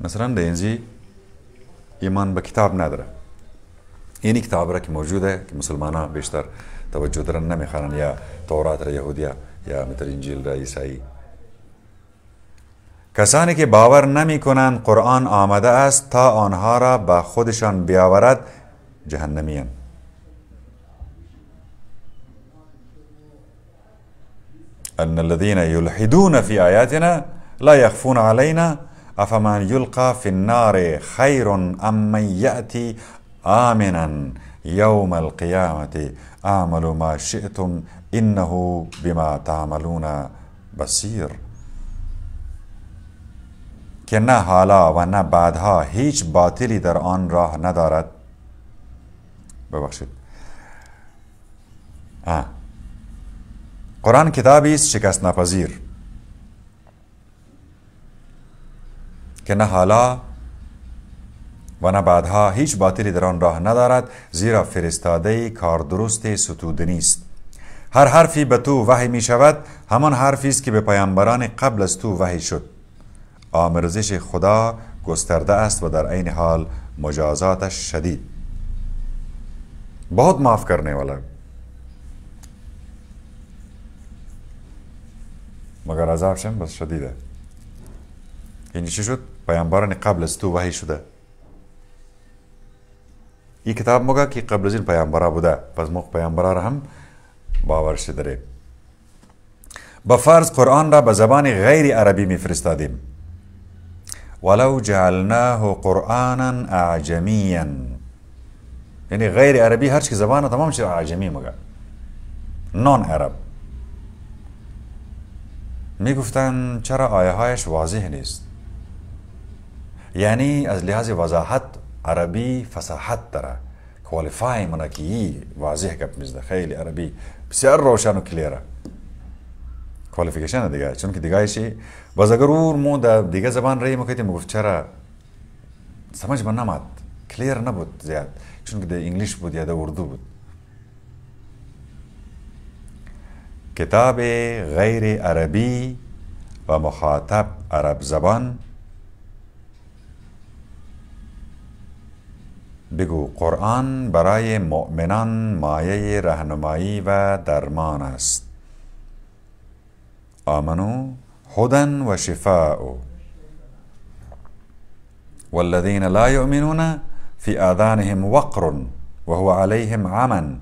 مثلا دینزی ایمان به کتاب نداره این کتاب را که موجوده که مسلمان ها بیشتر توجه دارن نمیخوانن یا تورات را یهودیا یا مثل انجیل را عیسایی کسانی که باور نمی کنند قرآن آمده است تا آنها را به خودشان بیاورد جهنمیان ان الذين يلحدون في آياتنا لا يخفون علينا افمن يلقى في النار خير ام من ياتي امنا يوم القيامه اعملوا ما شئتم انه بما تعملون بصير که نه حالا و نه بعدها هیچ باطلی در آن راه ندارد ببخشید آه. قرآن کتابی است شکست نپذیر که نه حالا و نه بعدها هیچ باطلی در آن راه ندارد زیرا فرستاده کار درست ستود نیست هر حرفی به تو وحی می شود همان حرفی است که به پیامبران قبل از تو وحی شد آمرزش خدا گسترده است و در عین حال مجازاتش شدید بہت معاف کرنے والا مگر عذاب شم بس شدیده یعنی چی شد؟ پیامبران قبل از تو وحی شده این کتاب مگه که قبل از این پیامبرا بوده پس مو پیامبرا را هم باور داریم به فرض قرآن را به زبان غیر عربی میفرستادیم ولو جعلناه قرآنا أعجميا يعني غير عربي هرشك زبانه تمام شي أعجمي مگه نون عرب مي گفتن چرا آیه هایش واضح نيست يعني از لحاظ وضاحت عربي فصاحت ترى کوالیفای مناكي واضح كب مزده خيلي عربي بسيار روشان و كليرا کوالیفیکیشن دیگه چون که دیگه باز اگر او مو در دیگه زبان رای میکردیم گفت چرا سمج من نماد کلیر نبود زیاد چون که در انگلیش بود یا در اردو بود کتاب غیر عربی و مخاطب عرب زبان بگو قرآن برای مؤمنان مایه رهنمایی و درمان است آمنو هدى وشفاء والذين لا يؤمنون في آذانهم وقر وهو عليهم عمى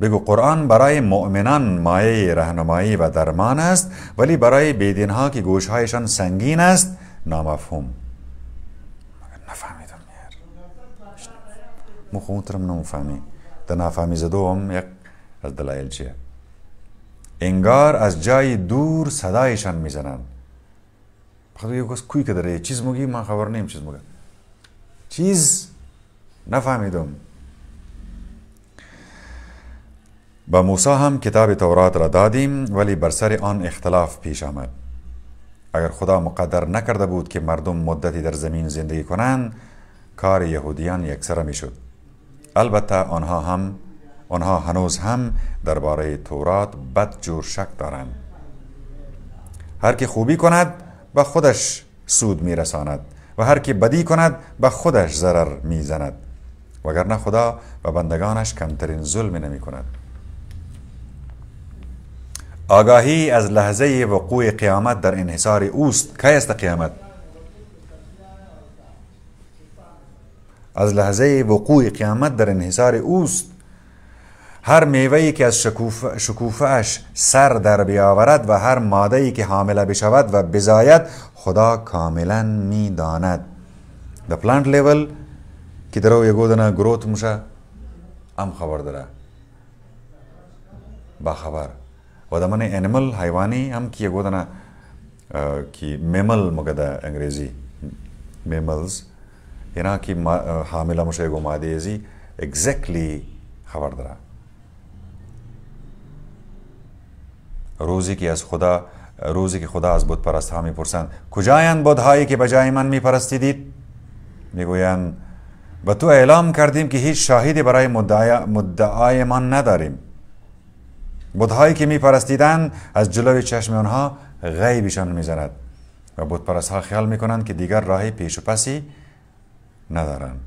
بگو قرآن برای مؤمنان مایه رهنمایی و درمان است ولی برای بیدین ها که گوشهایشان سنگین است نامفهوم نفهمیدم یار مخونترم نمفهمی در نفهمی زدو هم یک از دلائل چیه انگار از جای دور صدایشان میزنن خدا یه کس کوی که داره چیز مگی من خبر نیم چیز مگه چیز نفهمیدم با موسا هم کتاب تورات را دادیم ولی بر سر آن اختلاف پیش آمد اگر خدا مقدر نکرده بود که مردم مدتی در زمین زندگی کنند کار یهودیان یکسره میشد البته آنها هم آنها هنوز هم درباره تورات بد جور شک دارند هر که خوبی کند به خودش سود میرساند و هر که بدی کند به خودش ضرر میزند وگرنه خدا و بندگانش کمترین ظلم نمی کند آگاهی از لحظه وقوع قیامت در انحصار اوست که است قیامت از لحظه وقوع قیامت در انحصار اوست هر میوه‌ای که از شکوف شکوفهش سر در بیاورد و هر ماده‌ای که حامله بشود و بزاید خدا کاملا میداند د پلانت لیول که درو یگو دنه گروت میشه هم خبر داره با خبر و د من انیمل حیوانی هم که یگو دنه که میمل مگه ده انگریزی میملز اینا که حامله میشه یگو ماده ازی exactly خبر داره روزی که از خدا روزی که خدا از بود ها میپرسند کجایند بودهایی که به جای من میپرستیدید میگویند به تو اعلام کردیم که هیچ شاهدی برای مدعای, من نداریم بودهایی که میپرستیدند از جلوی چشم آنها غیبشان میزند و بودپرست ها خیال میکنند که دیگر راهی پیش و پسی ندارند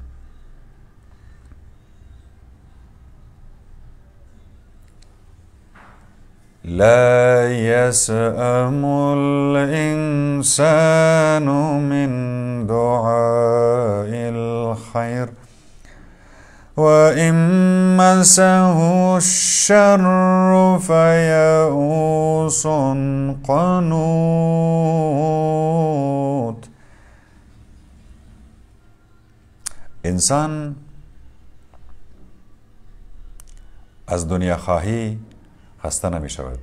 لا يسأم الإنسان من دعاء الخير وإن مسه الشر فيئوس قنوط إنسان از دنیا خواهی خسته نمی شود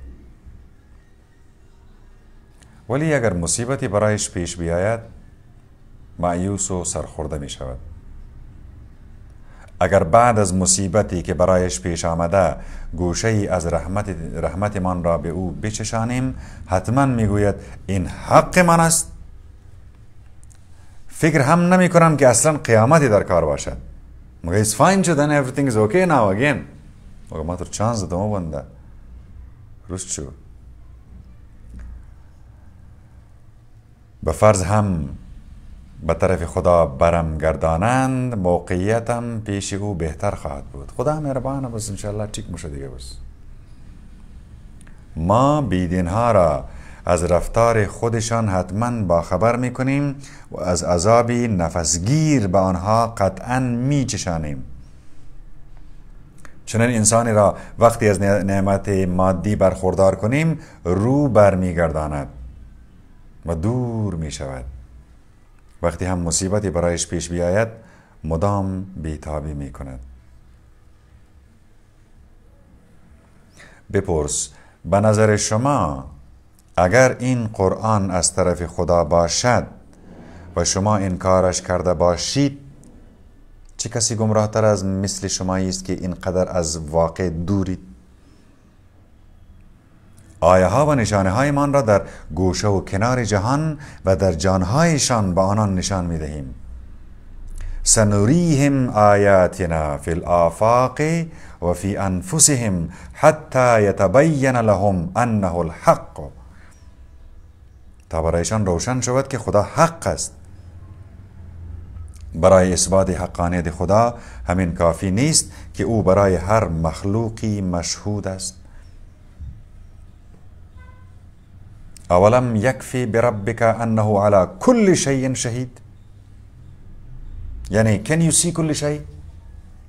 ولی اگر مصیبتی برایش پیش بیاید معیوس و سرخورده می شود اگر بعد از مصیبتی که برایش پیش آمده گوشه ای از رحمت من را به او بچشانیم حتما میگوید این حق من است فکر هم نمی کنم که اصلا قیامتی در کار باشد مگه ایس فاین شدن everything is okay now again مگه ما تو چانس دمو بنده به فرض هم به طرف خدا برم گردانند موقعیتم پیش او بهتر خواهد بود خدا مهربان بس انشالله چیک مشو دیگه بس ما بیدین ها را از رفتار خودشان حتما باخبر می کنیم و از عذابی نفسگیر به آنها قطعا میچشانیم چنین انسانی را وقتی از نعمت مادی برخوردار کنیم رو برمیگرداند و دور می شود وقتی هم مصیبتی برایش پیش بیاید مدام بیتابی می کند بپرس به نظر شما اگر این قرآن از طرف خدا باشد و شما این کارش کرده باشید چه کسی گمراه از مثل شما است که اینقدر از واقع دورید آیه ها و نشانه های من را در گوشه و کنار جهان و در جانهایشان به آنان نشان می دهیم سنوریهم آیاتنا فی الافاق و فی انفسهم حتی یتبین لهم انه الحق تا برایشان روشن شود که خدا حق است برای اثبات حقانیت خدا همین کافی نیست که او برای هر مخلوقی مشهود است اولم یکفی بربک انه علی کل شیء شهید یعنی can you see کل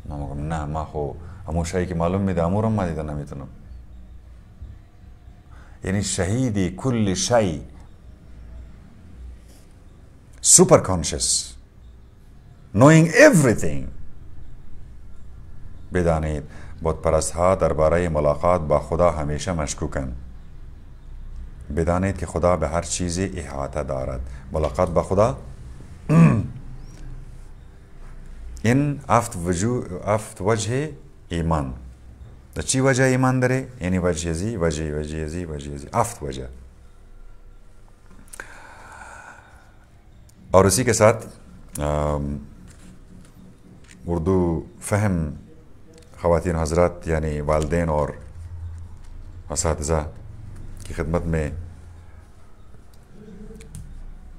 ما میگم نه ما خو امو شی که معلوم میده امورم ما دیده نمیتونم یعنی شهیدی کل شی سوپر کانشس knowing everything بدانید بودپرست ها درباره ملاقات با خدا همیشه مشکوکند بدانید که خدا به هر چیزی احاطه دارد ملاقات با خدا این افت, وجو افت وجه ایمان در چی وجه ایمان داره؟ یعنی وجه زی وجه وجه زی وجه زی افت وجه और که के اردو فہم خواتین حضرات یعنی والدین اور اساتذہ کی خدمت میں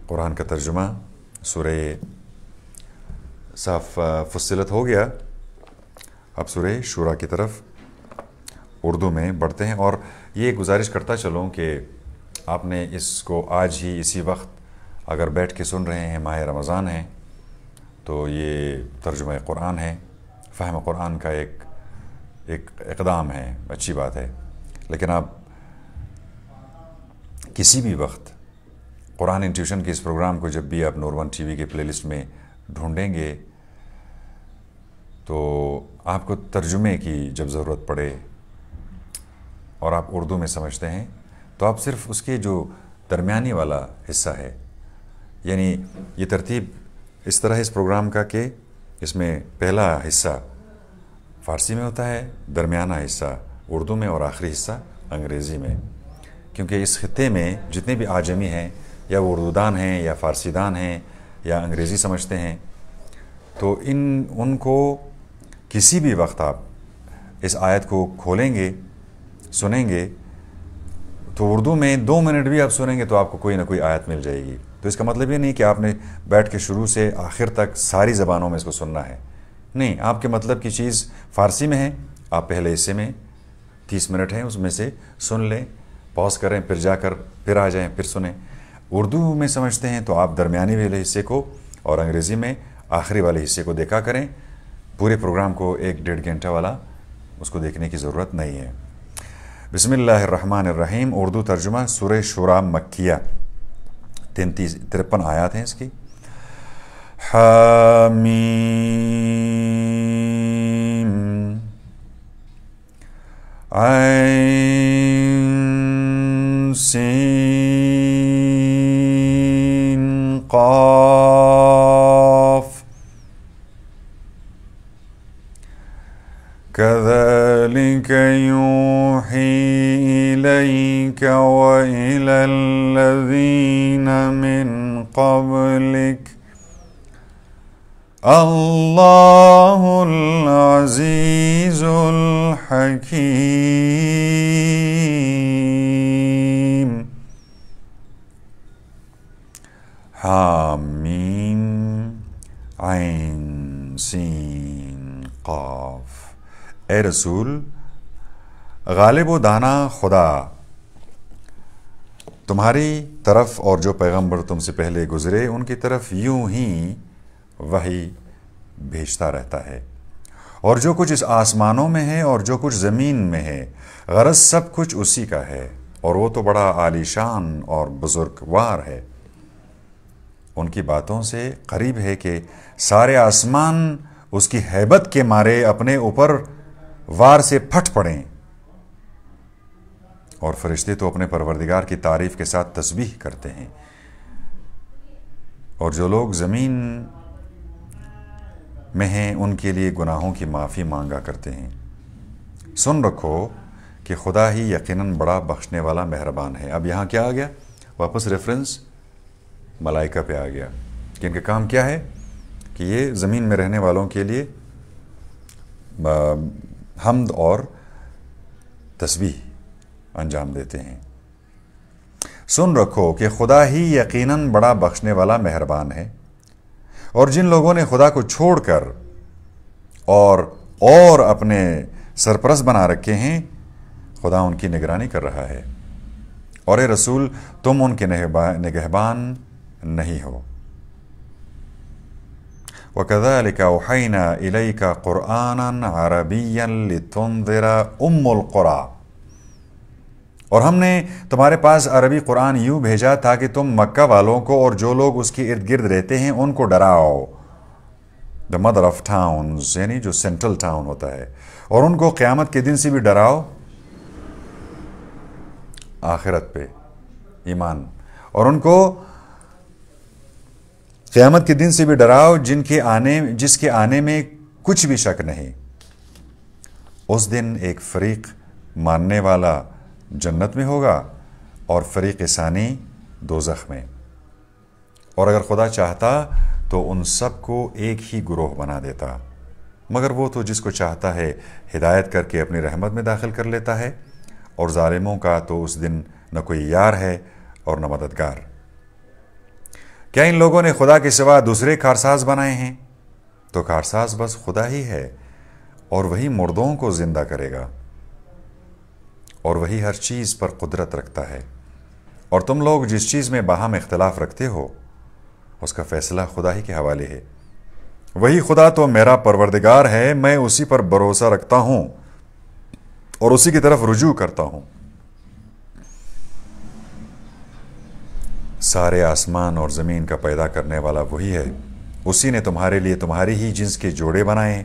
قرآن کا ترجمہ سورہ صاف فصلت ہو گیا اب سورہ شورا کی طرف اردو میں بڑھتے ہیں اور یہ گزارش کرتا چلوں کہ آپ نے اس کو آج ہی اسی وقت اگر بیٹھ کے سن رہے ہیں ماہ رمضان ہیں تو یہ ترجمہ قرآن ہے فہم قرآن کا ایک ایک اقدام ہے اچھی بات ہے لیکن آپ کسی بھی وقت قرآن انٹیوشن کے اس پروگرام کو جب بھی آپ ون ٹی وی کے پلے لسٹ میں ڈھونڈیں گے تو آپ کو ترجمے کی جب ضرورت پڑے اور آپ اردو میں سمجھتے ہیں تو آپ صرف اس کے جو درمیانی والا حصہ ہے یعنی یہ ترتیب اس طرح اس پروگرام کا کہ اس میں پہلا حصہ فارسی میں ہوتا ہے درمیانہ حصہ اردو میں اور آخری حصہ انگریزی میں کیونکہ اس خطے میں جتنے بھی آجمی ہیں یا وہ اردو دان ہیں یا فارسی دان ہیں یا انگریزی سمجھتے ہیں تو ان ان کو کسی بھی وقت آپ اس آیت کو کھولیں گے سنیں گے تو اردو میں دو منٹ بھی آپ سنیں گے تو آپ کو کوئی نہ کوئی آیت مل جائے گی تو اس کا مطلب یہ نہیں کہ آپ نے بیٹھ کے شروع سے آخر تک ساری زبانوں میں اس کو سننا ہے نہیں آپ کے مطلب کی چیز فارسی میں ہے آپ پہلے حصے میں تیس منٹ ہیں اس میں سے سن لیں پوز کریں پھر جا کر پھر آ جائیں پھر سنیں اردو میں سمجھتے ہیں تو آپ درمیانی والے حصے کو اور انگریزی میں آخری والے حصے کو دیکھا کریں پورے پروگرام کو ایک ڈیڑھ گھنٹہ والا اس کو دیکھنے کی ضرورت نہیں ہے بسم اللہ الرحمن الرحیم اردو ترجمہ سورہ شورام مکیہ तैंतीस तिरपन आयात हैं इसकी हामीम आइन सीन काफ كذلك ربك يوحي إليك وإلى الذين من قبلك الله العزيز الحكيم حميم عين سين قاف اي رسول غالب و دانا خدا تمہاری طرف اور جو پیغمبر تم سے پہلے گزرے ان کی طرف یوں ہی وہی بھیجتا رہتا ہے اور جو کچھ اس آسمانوں میں ہے اور جو کچھ زمین میں ہے غرض سب کچھ اسی کا ہے اور وہ تو بڑا عالی شان اور بزرگ وار ہے ان کی باتوں سے قریب ہے کہ سارے آسمان اس کی حیبت کے مارے اپنے اوپر وار سے پھٹ پڑیں اور فرشتے تو اپنے پروردگار کی تعریف کے ساتھ تسبیح کرتے ہیں اور جو لوگ زمین میں ہیں ان کے لیے گناہوں کی معافی مانگا کرتے ہیں سن رکھو کہ خدا ہی یقیناً بڑا بخشنے والا مہربان ہے اب یہاں کیا آ گیا واپس ریفرنس ملائکہ پہ آ گیا کا کام کیا ہے کہ یہ زمین میں رہنے والوں کے لیے حمد اور تسبیح انجام دیتے ہیں سن رکھو کہ خدا ہی یقیناً بڑا بخشنے والا مہربان ہے اور جن لوگوں نے خدا کو چھوڑ کر اور اور اپنے سرپرست بنا رکھے ہیں خدا ان کی نگرانی کر رہا ہے اور اے رسول تم ان کے نگہبان نہیں ہو وَكَذَلِكَ أُحَيْنَا إِلَيْكَ قُرْآنًا عَرَبِيًّا لِتُنذِرَ أُمُّ الْقُرَى اور ہم نے تمہارے پاس عربی قرآن یوں بھیجا تھا کہ تم مکہ والوں کو اور جو لوگ اس کے ارد گرد رہتے ہیں ان کو ڈراؤ دا مدر آف ٹاؤنز یعنی جو سینٹرل ٹاؤن ہوتا ہے اور ان کو قیامت کے دن سے بھی ڈراؤ آخرت پہ ایمان اور ان کو قیامت کے دن سے بھی ڈراؤ جن کے آنے جس کے آنے میں کچھ بھی شک نہیں اس دن ایک فریق ماننے والا جنت میں ہوگا اور فریق ثانی دوزخ میں اور اگر خدا چاہتا تو ان سب کو ایک ہی گروہ بنا دیتا مگر وہ تو جس کو چاہتا ہے ہدایت کر کے اپنی رحمت میں داخل کر لیتا ہے اور ظالموں کا تو اس دن نہ کوئی یار ہے اور نہ مددگار کیا ان لوگوں نے خدا کے سوا دوسرے کارساز بنائے ہیں تو کارساز بس خدا ہی ہے اور وہی مردوں کو زندہ کرے گا اور وہی ہر چیز پر قدرت رکھتا ہے اور تم لوگ جس چیز میں باہم اختلاف رکھتے ہو اس کا فیصلہ خدا ہی کے حوالے ہے وہی خدا تو میرا پروردگار ہے میں اسی پر بھروسہ رکھتا ہوں اور اسی کی طرف رجوع کرتا ہوں سارے آسمان اور زمین کا پیدا کرنے والا وہی ہے اسی نے تمہارے لیے تمہاری ہی جنس کے جوڑے بنائے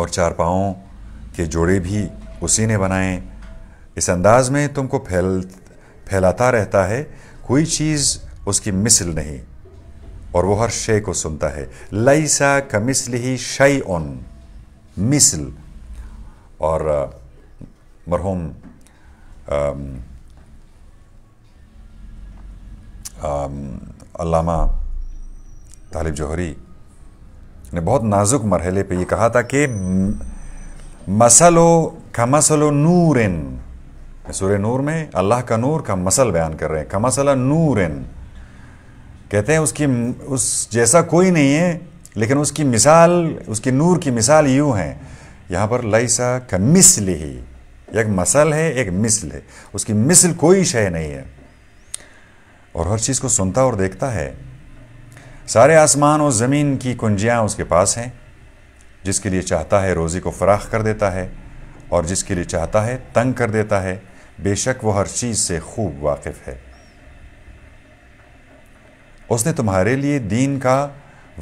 اور چار پاؤں کے جوڑے بھی اسی نے بنائیں اس انداز میں تم کو پھیل پھیلاتا رہتا ہے کوئی چیز اس کی مثل نہیں اور وہ ہر شے کو سنتا ہے لئیسا کمثل کمسل ہی شعی اون مثل اور مرحوم علامہ طالب جوہری نے بہت نازک مرحلے پہ یہ کہا تھا کہ مسل و کا مسل و نور سور نور میں اللہ کا نور کا مسل بیان کر رہے ہیں کمسل نور کہتے ہیں اس کی اس جیسا کوئی نہیں ہے لیکن اس کی مثال اس کی نور کی مثال یوں ہے یہاں پر لئیسا کا مثل ہی ایک مسل ہے ایک مسل ہے اس کی مسل کوئی شے نہیں ہے اور ہر چیز کو سنتا اور دیکھتا ہے سارے آسمان اور زمین کی کنجیاں اس کے پاس ہیں جس کے لیے چاہتا ہے روزی کو فراخ کر دیتا ہے اور جس کے لیے چاہتا ہے تنگ کر دیتا ہے بے شک وہ ہر چیز سے خوب واقف ہے اس نے تمہارے لیے دین کا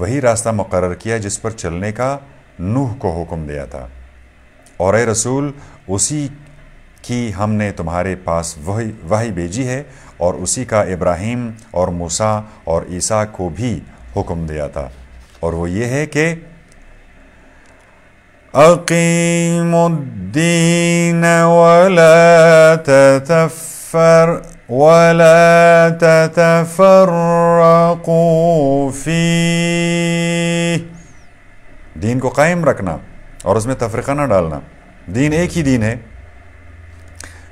وہی راستہ مقرر کیا جس پر چلنے کا نوح کو حکم دیا تھا اور اے رسول اسی کی ہم نے تمہارے پاس وہی وہی بیجی ہے اور اسی کا ابراہیم اور موسیٰ اور عیسیٰ کو بھی حکم دیا تھا اور وہ یہ ہے کہ أقيموا الدين ولا ولا تتفر تتفرقوا فيه دین کو قائم رکھنا اور اس میں تفرقہ نہ ڈالنا دین ایک ہی دین ہے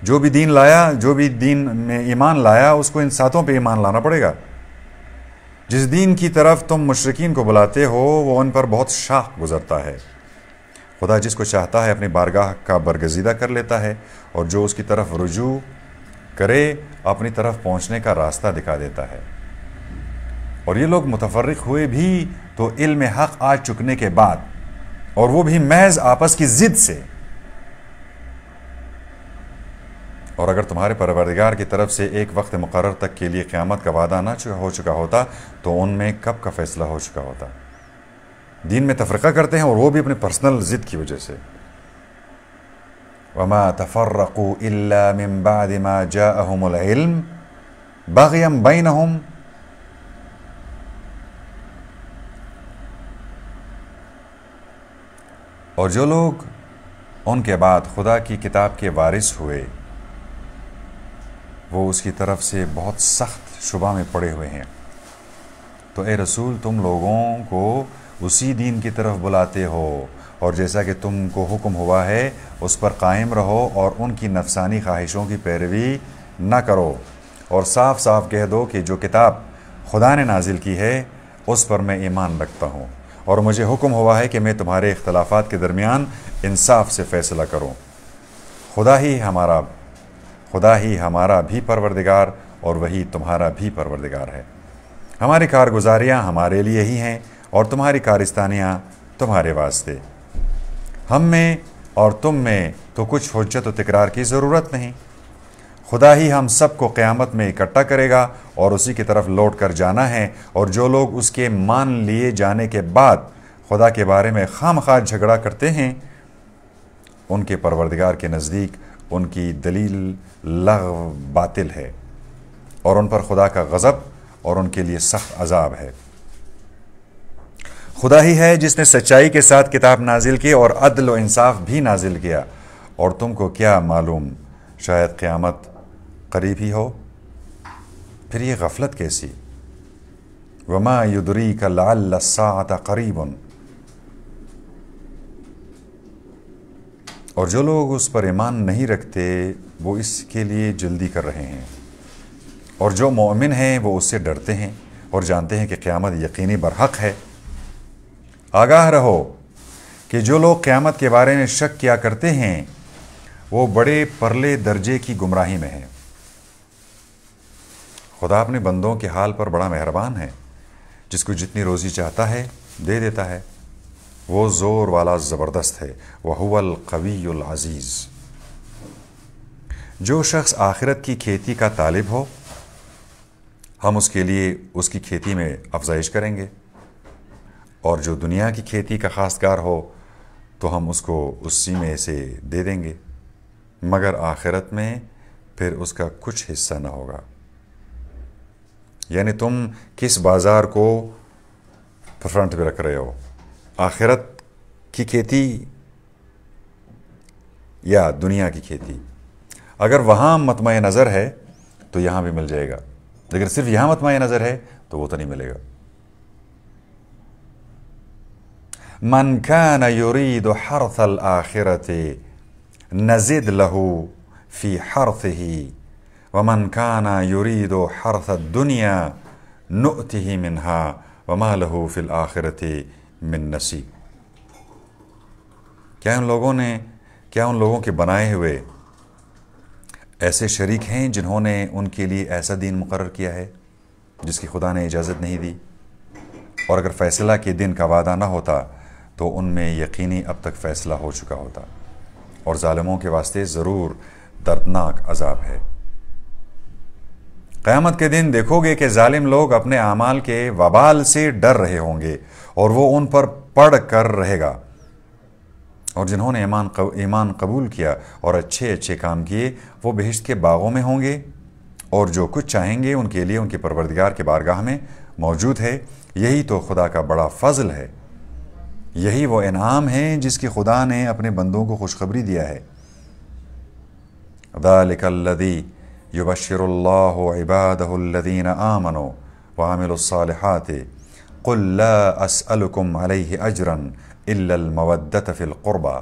جو بھی دین لایا جو بھی دین میں ایمان لایا اس کو ان ساتوں پہ ایمان لانا پڑے گا جس دین کی طرف تم مشرقین کو بلاتے ہو وہ ان پر بہت شاخ گزرتا ہے خدا جس کو چاہتا ہے اپنی بارگاہ کا برگزیدہ کر لیتا ہے اور جو اس کی طرف رجوع کرے اپنی طرف پہنچنے کا راستہ دکھا دیتا ہے اور یہ لوگ متفرق ہوئے بھی تو علم حق آ چکنے کے بعد اور وہ بھی محض آپس کی ضد سے اور اگر تمہارے پروردگار کی طرف سے ایک وقت مقرر تک کے لیے قیامت کا وعدہ نہ ہو چکا ہوتا تو ان میں کب کا فیصلہ ہو چکا ہوتا دین میں تفرقہ کرتے ہیں اور وہ بھی اپنے پرسنل ضد کی وجہ سے اور جو لوگ ان کے بعد خدا کی کتاب کے وارث ہوئے وہ اس کی طرف سے بہت سخت شبہ میں پڑے ہوئے ہیں تو اے رسول تم لوگوں کو اسی دین کی طرف بلاتے ہو اور جیسا کہ تم کو حکم ہوا ہے اس پر قائم رہو اور ان کی نفسانی خواہشوں کی پیروی نہ کرو اور صاف صاف کہہ دو کہ جو کتاب خدا نے نازل کی ہے اس پر میں ایمان رکھتا ہوں اور مجھے حکم ہوا ہے کہ میں تمہارے اختلافات کے درمیان انصاف سے فیصلہ کروں خدا ہی ہمارا خدا ہی ہمارا بھی پروردگار اور وہی تمہارا بھی پروردگار ہے ہماری کارگزاریاں ہمارے لیے ہی ہیں اور تمہاری کارستانیاں تمہارے واسطے ہم میں اور تم میں تو کچھ حجت و تکرار کی ضرورت نہیں خدا ہی ہم سب کو قیامت میں اکٹھا کرے گا اور اسی کی طرف لوٹ کر جانا ہے اور جو لوگ اس کے مان لیے جانے کے بعد خدا کے بارے میں خام خواہ جھگڑا کرتے ہیں ان کے پروردگار کے نزدیک ان کی دلیل لغ باطل ہے اور ان پر خدا کا غضب اور ان کے لیے سخت عذاب ہے خدا ہی ہے جس نے سچائی کے ساتھ کتاب نازل کی اور عدل و انصاف بھی نازل کیا اور تم کو کیا معلوم شاید قیامت قریب ہی ہو پھر یہ غفلت کیسی وما يدريك لعل الساعة قریب اور جو لوگ اس پر ایمان نہیں رکھتے وہ اس کے لیے جلدی کر رہے ہیں اور جو مومن ہیں وہ اس سے ڈرتے ہیں اور جانتے ہیں کہ قیامت یقینی برحق ہے آگاہ رہو کہ جو لوگ قیامت کے بارے میں شک کیا کرتے ہیں وہ بڑے پرلے درجے کی گمراہی میں ہیں خدا اپنے بندوں کے حال پر بڑا مہربان ہے جس کو جتنی روزی چاہتا ہے دے دیتا ہے وہ زور والا زبردست ہے وہ القوی العزیز جو شخص آخرت کی کھیتی کا طالب ہو ہم اس کے لیے اس کی کھیتی میں افزائش کریں گے اور جو دنیا کی کھیتی کا خاص کار ہو تو ہم اس کو اسی میں سے دے دیں گے مگر آخرت میں پھر اس کا کچھ حصہ نہ ہوگا یعنی تم کس بازار کو فرنٹ پہ رکھ رہے ہو آخرت کی کھیتی یا دنیا کی کھیتی اگر وہاں متمع نظر ہے تو یہاں بھی مل جائے گا لیکن صرف یہاں مطمئن نظر ہے تو وہ تو نہیں ملے گا من كان يريد حرث الآخرة نزد له في حرثه ومن كان يريد حرث الدنيا نؤته منها وما له في الآخرة من نصیب کیا ان لوگوں نے کیا ان لوگوں کے بنائے ہوئے ایسے شریک ہیں جنہوں نے ان کے لیے ایسا دین مقرر کیا ہے جس کی خدا نے اجازت نہیں دی اور اگر فیصلہ کے دن کا وعدہ نہ ہوتا تو ان میں یقینی اب تک فیصلہ ہو چکا ہوتا اور ظالموں کے واسطے ضرور دردناک عذاب ہے قیامت کے دن دیکھو گے کہ ظالم لوگ اپنے اعمال کے وبال سے ڈر رہے ہوں گے اور وہ ان پر پڑھ کر رہے گا اور جنہوں نے ایمان ایمان قبول کیا اور اچھے اچھے کام کیے وہ بہشت کے باغوں میں ہوں گے اور جو کچھ چاہیں گے ان کے لیے ان کے پروردگار کے بارگاہ میں موجود ہے یہی تو خدا کا بڑا فضل ہے یہی وہ انعام ہیں جس کی خدا نے اپنے بندوں کو خوشخبری دیا ہے آمنوا وعملوا اباد الدینآمن وامل قلکم علیہ اجرن الامَََطف القربہ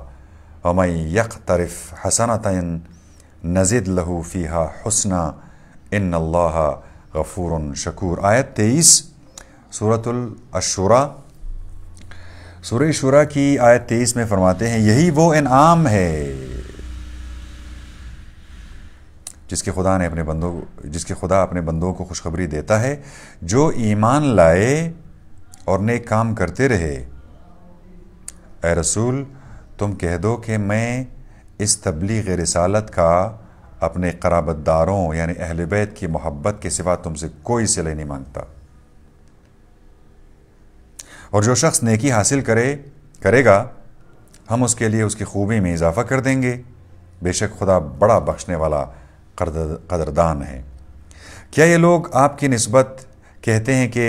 ام یکرف حسنۃ تعین نذد لہو فیحہ حسن انَََ اللہ غفور الشکور آیت تیس صورۃ الشرا سورہ شورا کی آیت تیئیس میں فرماتے ہیں یہی وہ انعام ہے جس کے خدا نے اپنے بندوں کو جس کے خدا اپنے بندوں کو خوشخبری دیتا ہے جو ایمان لائے اور نیک کام کرتے رہے اے رسول تم کہہ دو کہ میں اس تبلیغ رسالت کا اپنے قرابت داروں یعنی اہل بیت کی محبت کے سوا تم سے کوئی سلے نہیں مانگتا اور جو شخص نیکی حاصل کرے کرے گا ہم اس کے لیے اس کی خوبی میں اضافہ کر دیں گے بے شک خدا بڑا بخشنے والا قدردان ہے کیا یہ لوگ آپ کی نسبت کہتے ہیں کہ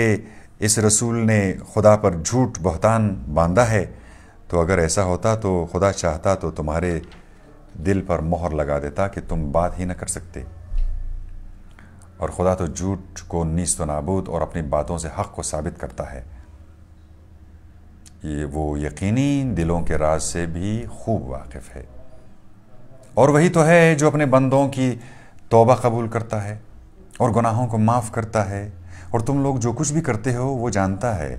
اس رسول نے خدا پر جھوٹ بہتان باندھا ہے تو اگر ایسا ہوتا تو خدا چاہتا تو تمہارے دل پر مہر لگا دیتا کہ تم بات ہی نہ کر سکتے اور خدا تو جھوٹ کو نیست و نابود اور اپنی باتوں سے حق کو ثابت کرتا ہے یہ وہ یقینی دلوں کے راز سے بھی خوب واقف ہے اور وہی تو ہے جو اپنے بندوں کی توبہ قبول کرتا ہے اور گناہوں کو معاف کرتا ہے اور تم لوگ جو کچھ بھی کرتے ہو وہ جانتا ہے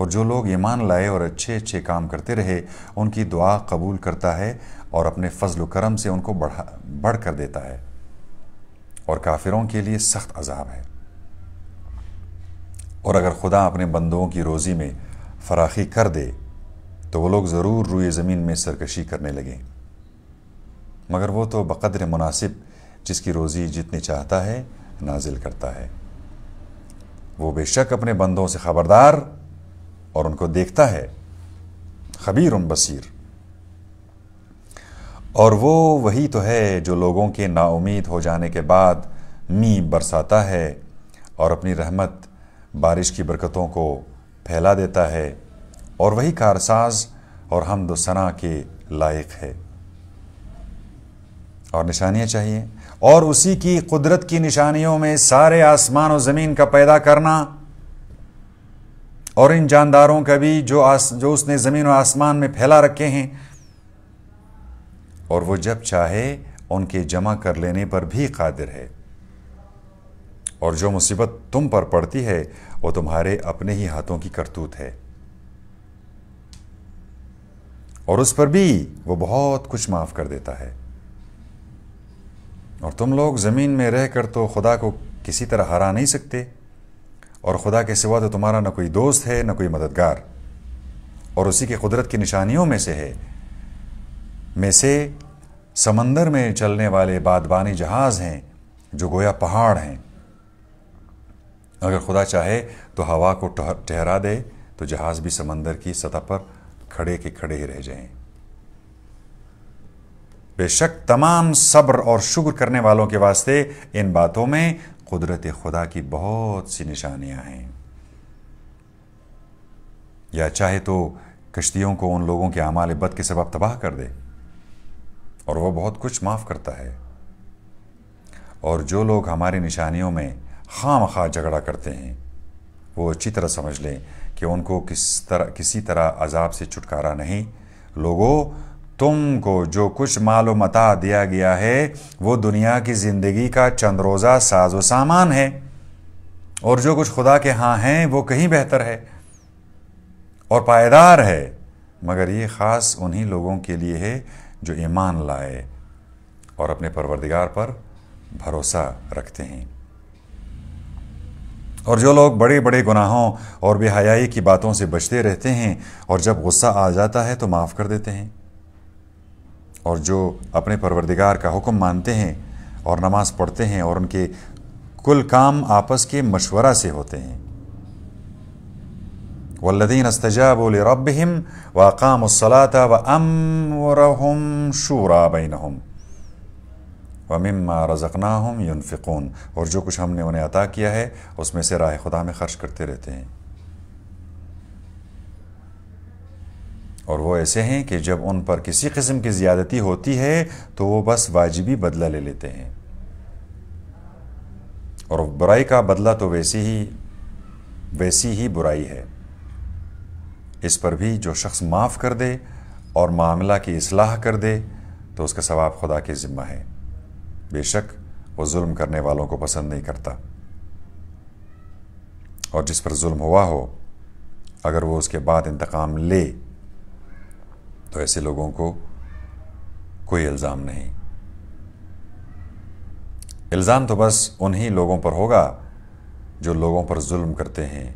اور جو لوگ ایمان لائے اور اچھے اچھے کام کرتے رہے ان کی دعا قبول کرتا ہے اور اپنے فضل و کرم سے ان کو بڑھا بڑھ کر دیتا ہے اور کافروں کے لیے سخت عذاب ہے اور اگر خدا اپنے بندوں کی روزی میں فراخی کر دے تو وہ لوگ ضرور روئے زمین میں سرکشی کرنے لگیں مگر وہ تو بقدر مناسب جس کی روزی جتنی چاہتا ہے نازل کرتا ہے وہ بے شک اپنے بندوں سے خبردار اور ان کو دیکھتا ہے خبیر ان بصیر اور وہ وہی تو ہے جو لوگوں کے نا امید ہو جانے کے بعد می برساتا ہے اور اپنی رحمت بارش کی برکتوں کو پھیلا دیتا ہے اور وہی کارساز اور حمد و ثنا کے لائق ہے اور نشانیاں چاہیے اور اسی کی قدرت کی نشانیوں میں سارے آسمان و زمین کا پیدا کرنا اور ان جانداروں کا بھی جو آس جو اس نے زمین و آسمان میں پھیلا رکھے ہیں اور وہ جب چاہے ان کے جمع کر لینے پر بھی قادر ہے اور جو مصیبت تم پر پڑتی ہے وہ تمہارے اپنے ہی ہاتھوں کی کرتوت ہے اور اس پر بھی وہ بہت کچھ معاف کر دیتا ہے اور تم لوگ زمین میں رہ کر تو خدا کو کسی طرح ہرا نہیں سکتے اور خدا کے سوا تو تمہارا نہ کوئی دوست ہے نہ کوئی مددگار اور اسی کے قدرت کی نشانیوں میں سے ہے میں سے سمندر میں چلنے والے بادبانی جہاز ہیں جو گویا پہاڑ ہیں اگر خدا چاہے تو ہوا کو ٹہرا دے تو جہاز بھی سمندر کی سطح پر کھڑے کے کھڑے ہی رہ جائیں بے شک تمام صبر اور شکر کرنے والوں کے واسطے ان باتوں میں قدرت خدا کی بہت سی نشانیاں ہیں یا چاہے تو کشتیوں کو ان لوگوں کے اعمال بد کے سبب تباہ کر دے اور وہ بہت کچھ معاف کرتا ہے اور جو لوگ ہمارے نشانیوں میں خام خواہ جھگڑا کرتے ہیں وہ اچھی طرح سمجھ لیں کہ ان کو کس طرح کسی طرح عذاب سے چھٹکارا نہیں لوگو تم کو جو کچھ مال و متا دیا گیا ہے وہ دنیا کی زندگی کا چند روزہ ساز و سامان ہے اور جو کچھ خدا کے ہاں ہیں وہ کہیں بہتر ہے اور پائیدار ہے مگر یہ خاص انہی لوگوں کے لیے ہے جو ایمان لائے اور اپنے پروردگار پر بھروسہ رکھتے ہیں اور جو لوگ بڑے بڑے گناہوں اور بے حیائی کی باتوں سے بچتے رہتے ہیں اور جب غصہ آ جاتا ہے تو معاف کر دیتے ہیں اور جو اپنے پروردگار کا حکم مانتے ہیں اور نماز پڑھتے ہیں اور ان کے کل کام آپس کے مشورہ سے ہوتے ہیں والذین استجابوا لربهم واقاموا الصلاة وامرهم و ام رَزَقْنَاهُمْ يُنفِقُونَ اور جو کچھ ہم نے انہیں عطا کیا ہے اس میں سے راہ خدا میں خرچ کرتے رہتے ہیں اور وہ ایسے ہیں کہ جب ان پر کسی قسم کی زیادتی ہوتی ہے تو وہ بس واجبی بدلہ لے لیتے ہیں اور برائی کا بدلہ تو ویسی ہی ویسی ہی برائی ہے اس پر بھی جو شخص معاف کر دے اور معاملہ کی اصلاح کر دے تو اس کا ثواب خدا کے ذمہ ہے بے شک وہ ظلم کرنے والوں کو پسند نہیں کرتا اور جس پر ظلم ہوا ہو اگر وہ اس کے بعد انتقام لے تو ایسے لوگوں کو کوئی الزام نہیں الزام تو بس انہی لوگوں پر ہوگا جو لوگوں پر ظلم کرتے ہیں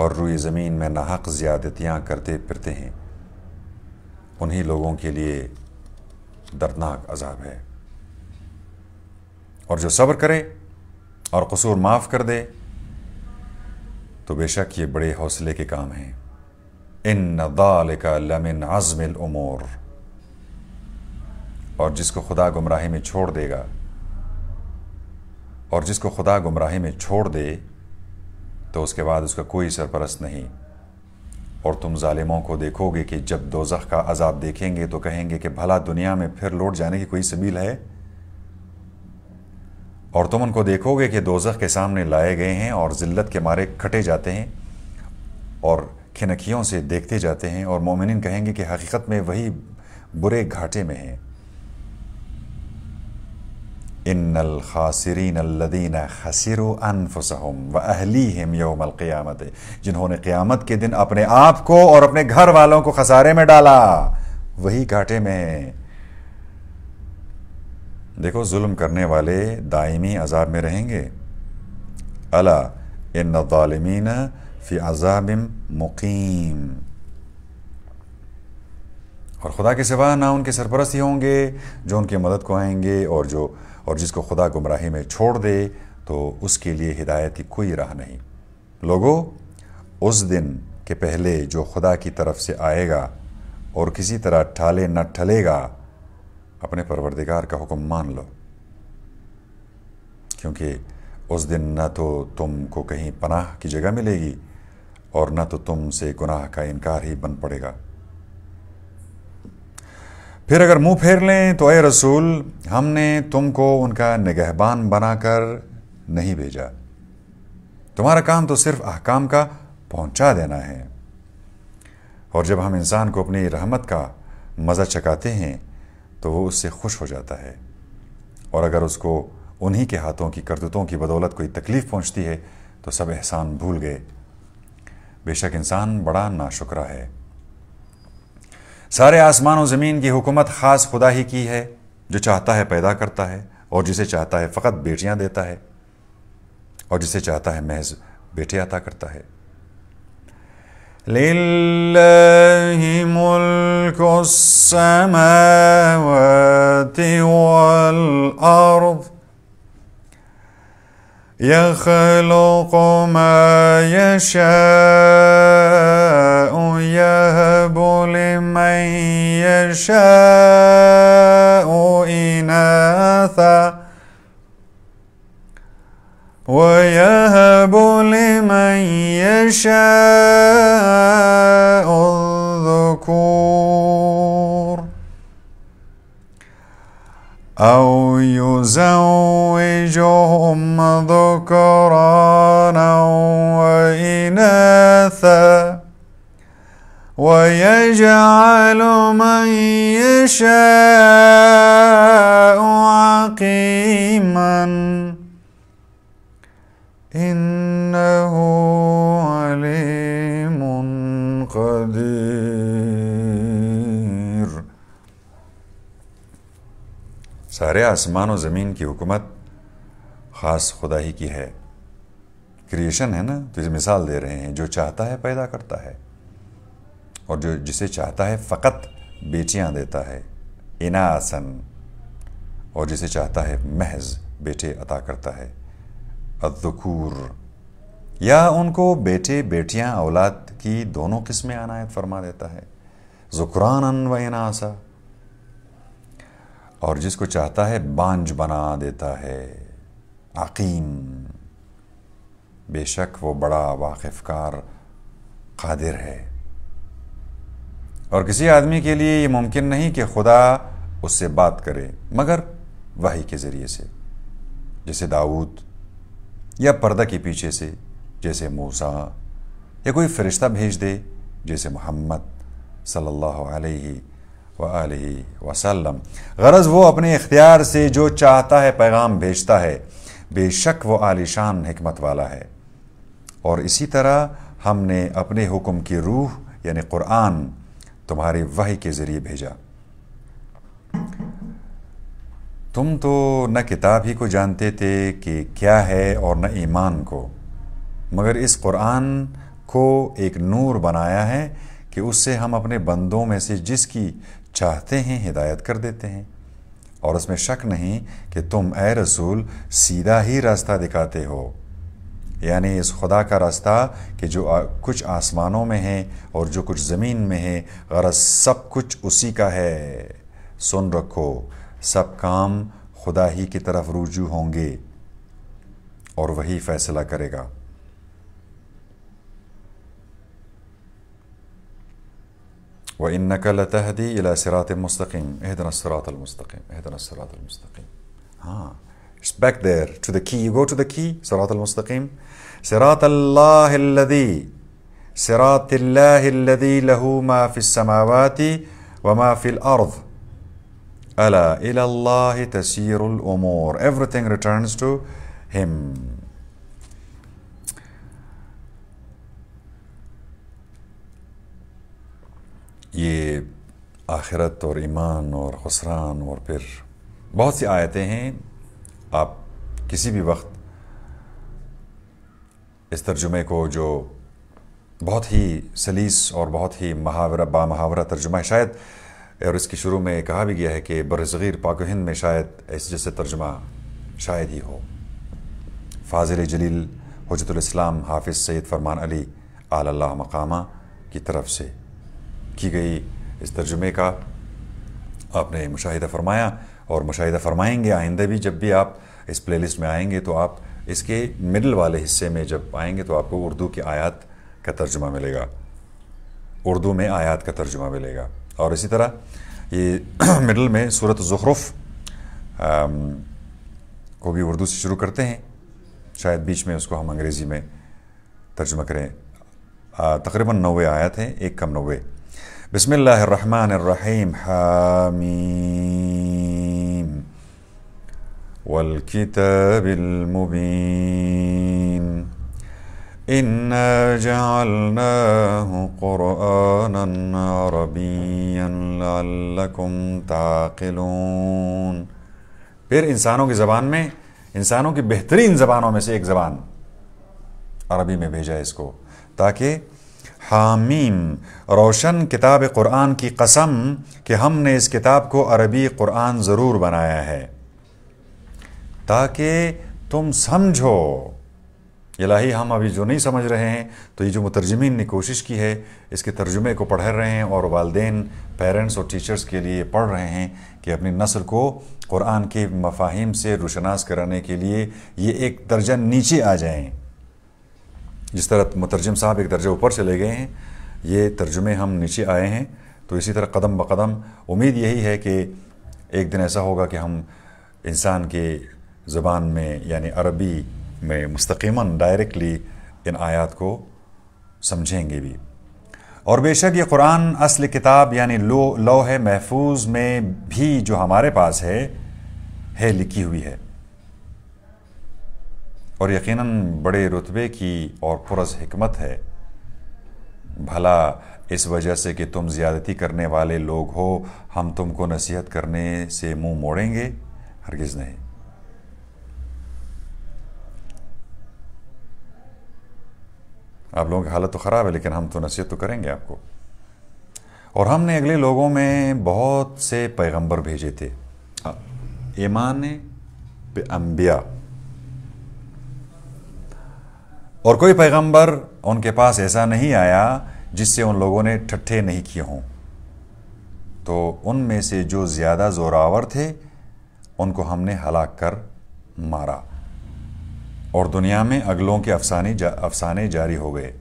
اور روئی زمین میں ناحق زیادتیاں کرتے پھرتے ہیں انہی لوگوں کے لیے دردناک عذاب ہے اور جو صبر کرے اور قصور معاف کر دے تو بے شک یہ بڑے حوصلے کے کام ہیں ان لمن عزم الامور اور جس کو خدا گمراہی میں چھوڑ دے گا اور جس کو خدا گمراہی میں چھوڑ دے تو اس کے بعد اس کا کوئی سرپرست نہیں اور تم ظالموں کو دیکھو گے کہ جب دوزخ کا عذاب دیکھیں گے تو کہیں گے کہ بھلا دنیا میں پھر لوٹ جانے کی کوئی سبیل ہے اور تم ان کو دیکھو گے کہ دوزخ کے سامنے لائے گئے ہیں اور ذلت کے مارے کھٹے جاتے ہیں اور کھنکیوں سے دیکھتے جاتے ہیں اور مومنین کہیں گے کہ حقیقت میں وہی برے گھاٹے میں ہیں ان الخاسرین لدین خسر و انفصحم و اہلی جنہوں نے قیامت کے دن اپنے آپ کو اور اپنے گھر والوں کو خسارے میں ڈالا وہی گھاٹے میں ہیں دیکھو ظلم کرنے والے دائمی عذاب میں رہیں گے الا ان الظالمین فی عذاب مقیم اور خدا کے سوا نہ ان کے سرپرستی ہوں گے جو ان کی مدد کو آئیں گے اور جو اور جس کو خدا گمراہی میں چھوڑ دے تو اس کے لیے ہدایت کی کوئی راہ نہیں لوگوں اس دن کے پہلے جو خدا کی طرف سے آئے گا اور کسی طرح ٹھالے نہ ٹھلے گا اپنے پروردگار کا حکم مان لو کیونکہ اس دن نہ تو تم کو کہیں پناہ کی جگہ ملے گی اور نہ تو تم سے گناہ کا انکار ہی بن پڑے گا پھر اگر منہ پھیر لیں تو اے رسول ہم نے تم کو ان کا نگہبان بنا کر نہیں بھیجا تمہارا کام تو صرف احکام کا پہنچا دینا ہے اور جب ہم انسان کو اپنی رحمت کا مزہ چکاتے ہیں تو وہ اس سے خوش ہو جاتا ہے اور اگر اس کو انہی کے ہاتھوں کی کردتوں کی بدولت کوئی تکلیف پہنچتی ہے تو سب احسان بھول گئے بے شک انسان بڑا ناشکرہ ہے سارے آسمان و زمین کی حکومت خاص خدا ہی کی ہے جو چاہتا ہے پیدا کرتا ہے اور جسے چاہتا ہے فقط بیٹیاں دیتا ہے اور جسے چاہتا ہے محض بیٹے عطا کرتا ہے لله ملك السماوات والأرض يخلق ما يشاء يهب لمن يشاء إناثا ويهب لمن يشاء الذكور أو يزوجهم ذكرانا وإناثا ويجعل من يشاء عقيماً قدیر سارے آسمان و زمین کی حکومت خاص خدا ہی کی ہے کریشن ہے نا تو اسے مثال دے رہے ہیں جو چاہتا ہے پیدا کرتا ہے اور جو جسے چاہتا ہے فقط بیٹیاں دیتا ہے اناسن اور جسے چاہتا ہے محض بیٹے عطا کرتا ہے الذکور یا ان کو بیٹے بیٹیاں اولاد کی دونوں قسمیں عنایت فرما دیتا ہے ذکران ان و اناسا اور جس کو چاہتا ہے بانج بنا دیتا ہے عقیم بے شک وہ بڑا واقف کار قادر ہے اور کسی آدمی کے لیے یہ ممکن نہیں کہ خدا اس سے بات کرے مگر وحی کے ذریعے سے جیسے داؤد یا پردہ کے پیچھے سے جیسے موسا یا کوئی فرشتہ بھیج دے جیسے محمد صلی اللہ علیہ و وسلم غرض وہ اپنے اختیار سے جو چاہتا ہے پیغام بھیجتا ہے بے شک وہ عالی شان حکمت والا ہے اور اسی طرح ہم نے اپنے حکم کی روح یعنی قرآن تمہارے وحی کے ذریعے بھیجا تم تو نہ کتاب ہی کو جانتے تھے کہ کیا ہے اور نہ ایمان کو مگر اس قرآن کو ایک نور بنایا ہے کہ اس سے ہم اپنے بندوں میں سے جس کی چاہتے ہیں ہدایت کر دیتے ہیں اور اس میں شک نہیں کہ تم اے رسول سیدھا ہی راستہ دکھاتے ہو یعنی اس خدا کا راستہ کہ جو کچھ آسمانوں میں ہے اور جو کچھ زمین میں ہے غرض سب کچھ اسی کا ہے سن رکھو سب کام خدا ہی کی طرف रुजू ہوں گے اور وہی فیصلہ کرے گا وَإِنَّكَ لَتَهْدِي إِلَى سِرَاطِ मुस्तकीम एहदन السراط मुस्तकीम एहदन السراط मुस्तकीम हाँ It's back there to the key. You go to the key. صراط المستقيم. صراط الله الذي صراط الله الذي له ما في السماوات وما في الأرض. الا اللّہ تصیر everything returns to him یہ آخرت اور ایمان اور خسران اور پھر بہت سی آیتیں ہیں آپ کسی بھی وقت اس ترجمے کو جو بہت ہی سلیس اور بہت ہی محاورہ با محاورہ ترجمہ ہے شاید اور اس کی شروع میں کہا بھی گیا ہے کہ برصغیر پاک و ہند میں شاید اس جیسے ترجمہ شاید ہی ہو فاضل جلیل حجت الاسلام حافظ سید فرمان علی آل اللہ مقامہ کی طرف سے کی گئی اس ترجمے کا آپ نے مشاہدہ فرمایا اور مشاہدہ فرمائیں گے آئندہ بھی جب بھی آپ اس پلے لسٹ میں آئیں گے تو آپ اس کے مڈل والے حصے میں جب آئیں گے تو آپ کو اردو کی آیات کا ترجمہ ملے گا اردو میں آیات کا ترجمہ ملے گا اور اسی طرح یہ مڈل میں سورت زخرف کو بھی اردو سے شروع کرتے ہیں شاید بیچ میں اس کو ہم انگریزی میں ترجمہ کریں تقریباً نوے آیات ہیں ایک کم نوے بسم اللہ الرحمن الرحیم حامیم والکتاب المبین تعقلون پھر انسانوں کی زبان میں انسانوں کی بہترین زبانوں میں سے ایک زبان عربی میں بھیجا ہے اس کو تاکہ حامیم روشن کتاب قرآن کی قسم کہ ہم نے اس کتاب کو عربی قرآن ضرور بنایا ہے تاکہ تم سمجھو الہی ہم ابھی جو نہیں سمجھ رہے ہیں تو یہ جو مترجمین نے کوشش کی ہے اس کے ترجمے کو پڑھ رہے ہیں اور والدین پیرنٹس اور ٹیچرز کے لیے پڑھ رہے ہیں کہ اپنی نسل کو قرآن کے مفاہیم سے روشناس کرانے کے لیے یہ ایک درجہ نیچے آ جائیں جس طرح مترجم صاحب ایک درجہ اوپر چلے گئے ہیں یہ ترجمے ہم نیچے آئے ہیں تو اسی طرح قدم بقدم امید یہی ہے کہ ایک دن ایسا ہوگا کہ ہم انسان کے زبان میں یعنی عربی میں مستقیماً ڈائریکٹلی ان آیات کو سمجھیں گے بھی اور بے شک یہ قرآن اصل کتاب یعنی لو لوح محفوظ میں بھی جو ہمارے پاس ہے ہے لکھی ہوئی ہے اور یقیناً بڑے رتبے کی اور پرز حکمت ہے بھلا اس وجہ سے کہ تم زیادتی کرنے والے لوگ ہو ہم تم کو نصیحت کرنے سے منہ مو موڑیں گے ہرگز نہیں آپ لوگوں کی حالت تو خراب ہے لیکن ہم تو نصیحت تو کریں گے آپ کو اور ہم نے اگلے لوگوں میں بہت سے پیغمبر بھیجے تھے ہاں۔ ایمان پہ انبیاء اور کوئی پیغمبر ان کے پاس ایسا نہیں آیا جس سے ان لوگوں نے ٹھٹھے نہیں کیے ہوں تو ان میں سے جو زیادہ زوراور تھے ان کو ہم نے ہلاک کر مارا اور دنیا میں اگلوں کے افسانے جا افسانے جاری ہو گئے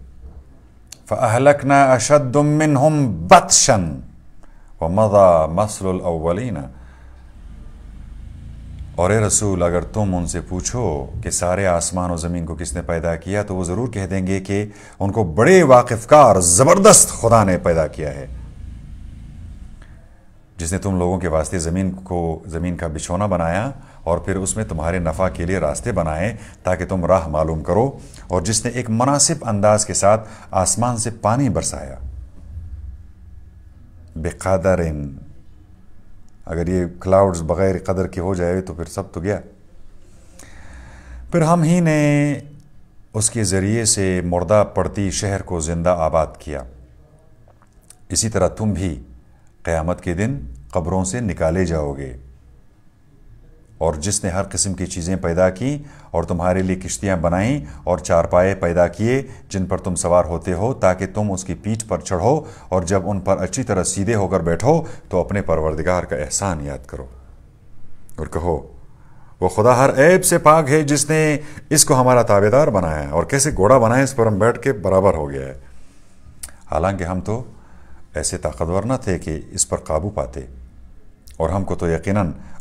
اور اے رسول اگر تم ان سے پوچھو کہ سارے آسمان و زمین کو کس نے پیدا کیا تو وہ ضرور کہہ دیں گے کہ ان کو بڑے واقف کار زبردست خدا نے پیدا کیا ہے جس نے تم لوگوں کے واسطے زمین کو زمین کا بچھونا بنایا اور پھر اس میں تمہارے نفع کے لیے راستے بنائیں تاکہ تم راہ معلوم کرو اور جس نے ایک مناسب انداز کے ساتھ آسمان سے پانی برسایا بےخاد رن اگر یہ کلاؤڈز بغیر قدر کے ہو جائے تو پھر سب تو گیا پھر ہم ہی نے اس کے ذریعے سے مردہ پڑتی شہر کو زندہ آباد کیا اسی طرح تم بھی قیامت کے دن قبروں سے نکالے جاؤ گے اور جس نے ہر قسم کی چیزیں پیدا کی اور تمہارے لیے کشتیاں بنائیں اور چار پائے پیدا کیے جن پر تم سوار ہوتے ہو تاکہ تم اس کی پیٹھ پر چڑھو اور جب ان پر اچھی طرح سیدھے ہو کر بیٹھو تو اپنے پروردگار کا احسان یاد کرو اور کہو وہ خدا ہر عیب سے پاک ہے جس نے اس کو ہمارا تابے دار بنایا اور کیسے گھوڑا بنایا اس پر ہم بیٹھ کے برابر ہو گیا ہے حالانکہ ہم تو ایسے طاقتور نہ تھے کہ اس پر قابو پاتے اور ہم کو تو یقیناً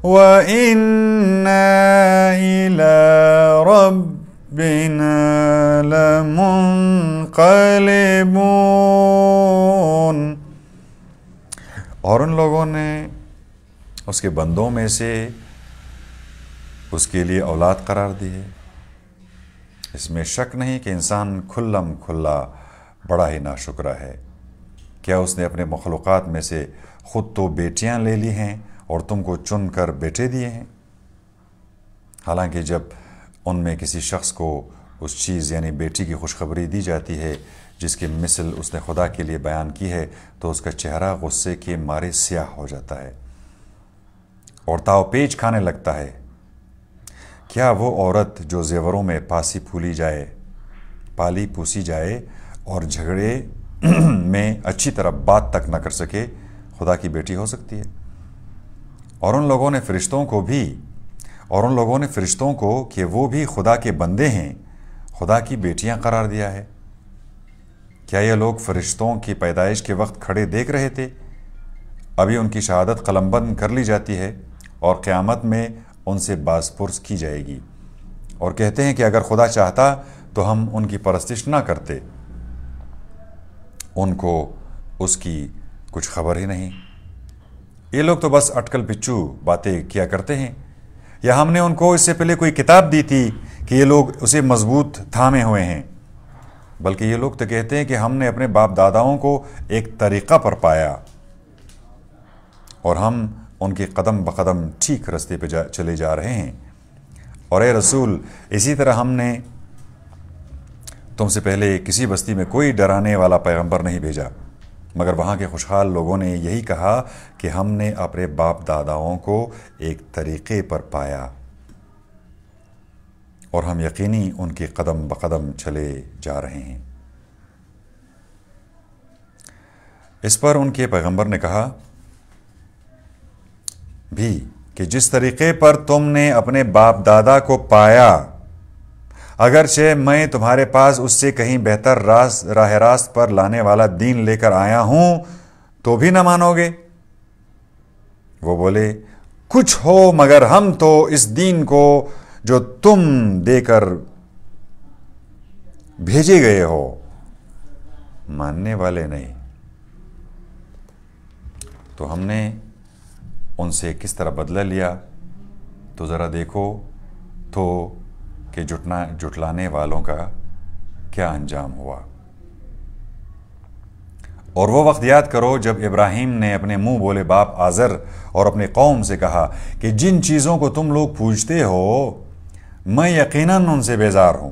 وإنا إلى ربنا لمنقلبون اور ان لوگوں نے اس کے بندوں میں سے اس کے لیے اولاد قرار دی ہے اس میں شک نہیں کہ انسان کھلم کھلا بڑا ہی ناشکرہ ہے کیا اس نے اپنے مخلوقات میں سے خود تو بیٹیاں لے لی ہیں اور تم کو چن کر بیٹے دیے ہیں حالانکہ جب ان میں کسی شخص کو اس چیز یعنی بیٹی کی خوشخبری دی جاتی ہے جس کی مثل اس نے خدا کے لیے بیان کی ہے تو اس کا چہرہ غصے کے مارے سیاہ ہو جاتا ہے اور تاؤ پیچ کھانے لگتا ہے کیا وہ عورت جو زیوروں میں پاسی پھولی جائے پالی پوسی جائے اور جھگڑے میں اچھی طرح بات تک نہ کر سکے خدا کی بیٹی ہو سکتی ہے اور ان لوگوں نے فرشتوں کو بھی اور ان لوگوں نے فرشتوں کو کہ وہ بھی خدا کے بندے ہیں خدا کی بیٹیاں قرار دیا ہے کیا یہ لوگ فرشتوں کی پیدائش کے وقت کھڑے دیکھ رہے تھے ابھی ان کی شہادت قلم بند کر لی جاتی ہے اور قیامت میں ان سے باز پرس کی جائے گی اور کہتے ہیں کہ اگر خدا چاہتا تو ہم ان کی پرستش نہ کرتے ان کو اس کی کچھ خبر ہی نہیں یہ لوگ تو بس اٹکل پچو باتیں کیا کرتے ہیں یا ہم نے ان کو اس سے پہلے کوئی کتاب دی تھی کہ یہ لوگ اسے مضبوط تھامے ہوئے ہیں بلکہ یہ لوگ تو کہتے ہیں کہ ہم نے اپنے باپ داداؤں کو ایک طریقہ پر پایا اور ہم ان کے قدم بقدم ٹھیک رستے پہ جا چلے جا رہے ہیں اور اے رسول اسی طرح ہم نے تم سے پہلے کسی بستی میں کوئی ڈرانے والا پیغمبر نہیں بھیجا مگر وہاں کے خوشحال لوگوں نے یہی کہا کہ ہم نے اپنے باپ داداؤں کو ایک طریقے پر پایا اور ہم یقینی ان کے قدم بقدم چلے جا رہے ہیں اس پر ان کے پیغمبر نے کہا بھی کہ جس طریقے پر تم نے اپنے باپ دادا کو پایا اگرچہ میں تمہارے پاس اس سے کہیں راہ راست پر لانے والا دین لے کر آیا ہوں تو بھی نہ مانو گے وہ بولے کچھ ہو مگر ہم تو اس دین کو جو تم دے کر بھیجے گئے ہو ماننے والے نہیں تو ہم نے ان سے کس طرح بدلہ لیا تو ذرا دیکھو تو کہ جھٹنا جھٹلانے والوں کا کیا انجام ہوا اور وہ وقت یاد کرو جب ابراہیم نے اپنے منہ بولے باپ آزر اور اپنے قوم سے کہا کہ جن چیزوں کو تم لوگ پوچھتے ہو میں یقیناً ان سے بیزار ہوں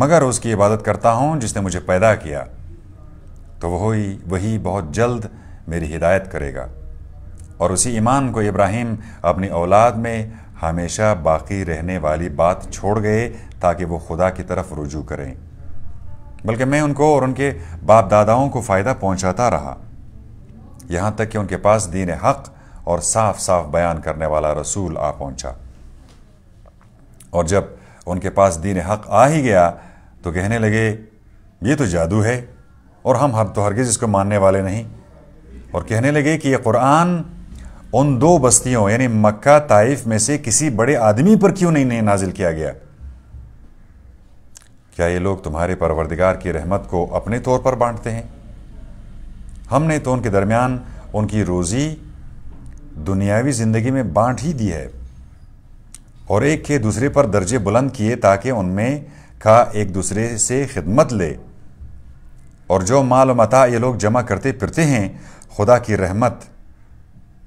مگر اس کی عبادت کرتا ہوں جس نے مجھے پیدا کیا تو وہی وہی بہت جلد میری ہدایت کرے گا اور اسی ایمان کو ابراہیم اپنی اولاد میں ہمیشہ باقی رہنے والی بات چھوڑ گئے تاکہ وہ خدا کی طرف رجوع کریں بلکہ میں ان کو اور ان کے باپ داداؤں کو فائدہ پہنچاتا رہا یہاں تک کہ ان کے پاس دین حق اور صاف صاف بیان کرنے والا رسول آ پہنچا اور جب ان کے پاس دین حق آ ہی گیا تو کہنے لگے یہ تو جادو ہے اور ہم ہر تو ہرگز اس کو ماننے والے نہیں اور کہنے لگے کہ یہ قرآن ان دو بستیوں یعنی مکہ طائف میں سے کسی بڑے آدمی پر کیوں نہیں نازل کیا گیا کیا یہ لوگ تمہارے پروردگار کی رحمت کو اپنے طور پر بانٹتے ہیں ہم نے تو ان کے درمیان ان کی روزی دنیاوی زندگی میں بانٹ ہی دی ہے اور ایک کے دوسرے پر درجے بلند کیے تاکہ ان میں کا ایک دوسرے سے خدمت لے اور جو مال و متا یہ لوگ جمع کرتے پھرتے ہیں خدا کی رحمت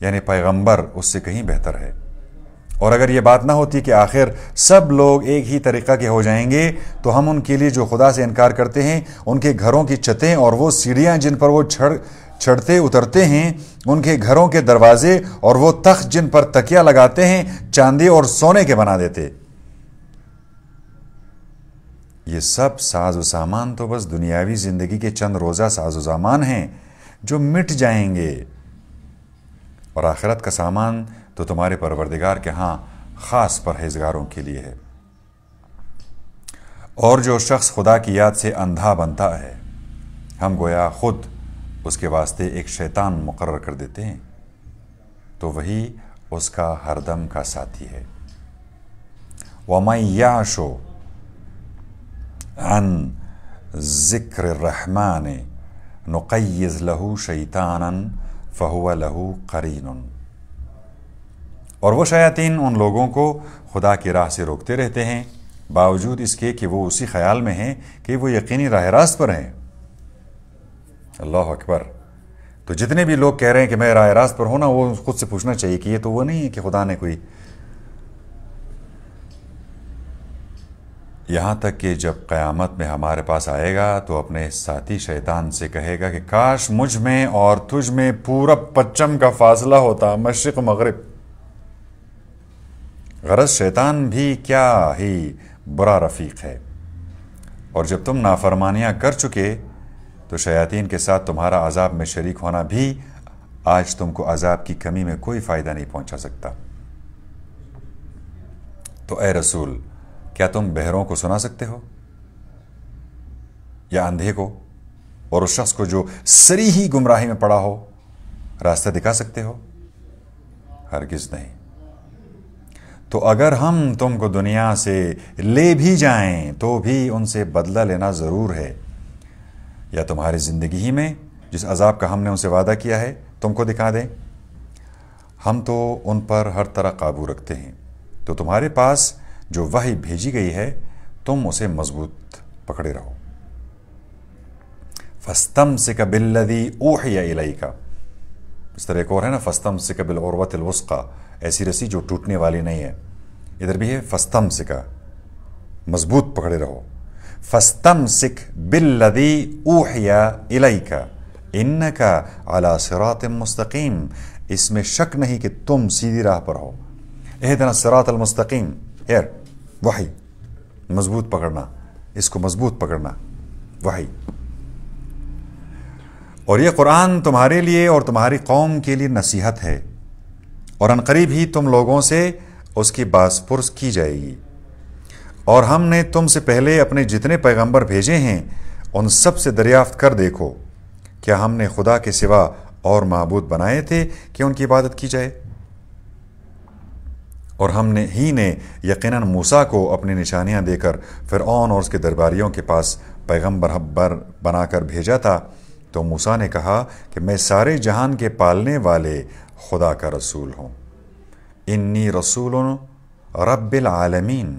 یعنی پیغمبر اس سے کہیں بہتر ہے اور اگر یہ بات نہ ہوتی کہ آخر سب لوگ ایک ہی طریقہ کے ہو جائیں گے تو ہم ان کے لیے جو خدا سے انکار کرتے ہیں ان کے گھروں کی چھتیں اور وہ سیڑھیاں جن پر وہ چھڑ چھڑتے اترتے ہیں ان کے گھروں کے دروازے اور وہ تخت جن پر تکیا لگاتے ہیں چاندی اور سونے کے بنا دیتے یہ سب ساز و سامان تو بس دنیاوی زندگی کے چند روزہ ساز و سامان ہیں جو مٹ جائیں گے اور آخرت کا سامان تو تمہارے پروردگار کے ہاں خاص پرہیزگاروں کے لیے ہے اور جو شخص خدا کی یاد سے اندھا بنتا ہے ہم گویا خود اس کے واسطے ایک شیطان مقرر کر دیتے ہیں تو وہی اس کا ہر دم کا ساتھی ہے ومایاشو ذکر رحمان نقیز لہو شَيْطَانًا فہو لہو قرین اور وہ شیاطین ان لوگوں کو خدا کی راہ سے روکتے رہتے ہیں باوجود اس کے کہ وہ اسی خیال میں ہیں کہ وہ یقینی راہ راست پر ہیں اللہ اکبر تو جتنے بھی لوگ کہہ رہے ہیں کہ میں راہ راست پر ہوں نا وہ خود سے پوچھنا چاہیے کہ یہ تو وہ نہیں ہے کہ خدا نے کوئی یہاں تک کہ جب قیامت میں ہمارے پاس آئے گا تو اپنے ساتھی شیطان سے کہے گا کہ کاش مجھ میں اور تجھ میں پورا پچم کا فاصلہ ہوتا مشرق مغرب غرض شیطان بھی کیا ہی برا رفیق ہے اور جب تم نافرمانیاں کر چکے تو شیاطین کے ساتھ تمہارا عذاب میں شریک ہونا بھی آج تم کو عذاب کی کمی میں کوئی فائدہ نہیں پہنچا سکتا تو اے رسول کیا تم بہروں کو سنا سکتے ہو یا اندھے کو اور اس شخص کو جو سری ہی گمراہی میں پڑا ہو راستہ دکھا سکتے ہو ہرگز نہیں تو اگر ہم تم کو دنیا سے لے بھی جائیں تو بھی ان سے بدلہ لینا ضرور ہے یا تمہاری زندگی ہی میں جس عذاب کا ہم نے ان سے وعدہ کیا ہے تم کو دکھا دیں ہم تو ان پر ہر طرح قابو رکھتے ہیں تو تمہارے پاس جو وحی بھیجی گئی ہے تم اسے مضبوط پکڑے رہو فستم سکھ بل اوہ یا کا اس طرح ایک اور ہے نا فستم سکھ بل الوسقہ ایسی رسی جو ٹوٹنے والی نہیں ہے ادھر بھی ہے فستم سکا مضبوط پکڑے رہو فستم سکھ بلدی اوہ یا کا ان کا اعلیٰ سرات مستقیم اس میں شک نہیں کہ تم سیدھی راہ پر ہو اہدنا سرات المستقیم ہیئر وہی مضبوط پکڑنا اس کو مضبوط پکڑنا وہی اور یہ قرآن تمہارے لیے اور تمہاری قوم کے لیے نصیحت ہے اور عنقریب ہی تم لوگوں سے اس کی باس پرس کی جائے گی اور ہم نے تم سے پہلے اپنے جتنے پیغمبر بھیجے ہیں ان سب سے دریافت کر دیکھو کیا ہم نے خدا کے سوا اور معبود بنائے تھے کہ ان کی عبادت کی جائے اور ہم نے ہی نے یقیناً موسا کو اپنی نشانیاں دے کر فرعون اور اس کے درباریوں کے پاس پیغمبر حبر بنا کر بھیجا تھا تو موسا نے کہا کہ میں سارے جہان کے پالنے والے خدا کا رسول ہوں انی رسول رب العالمین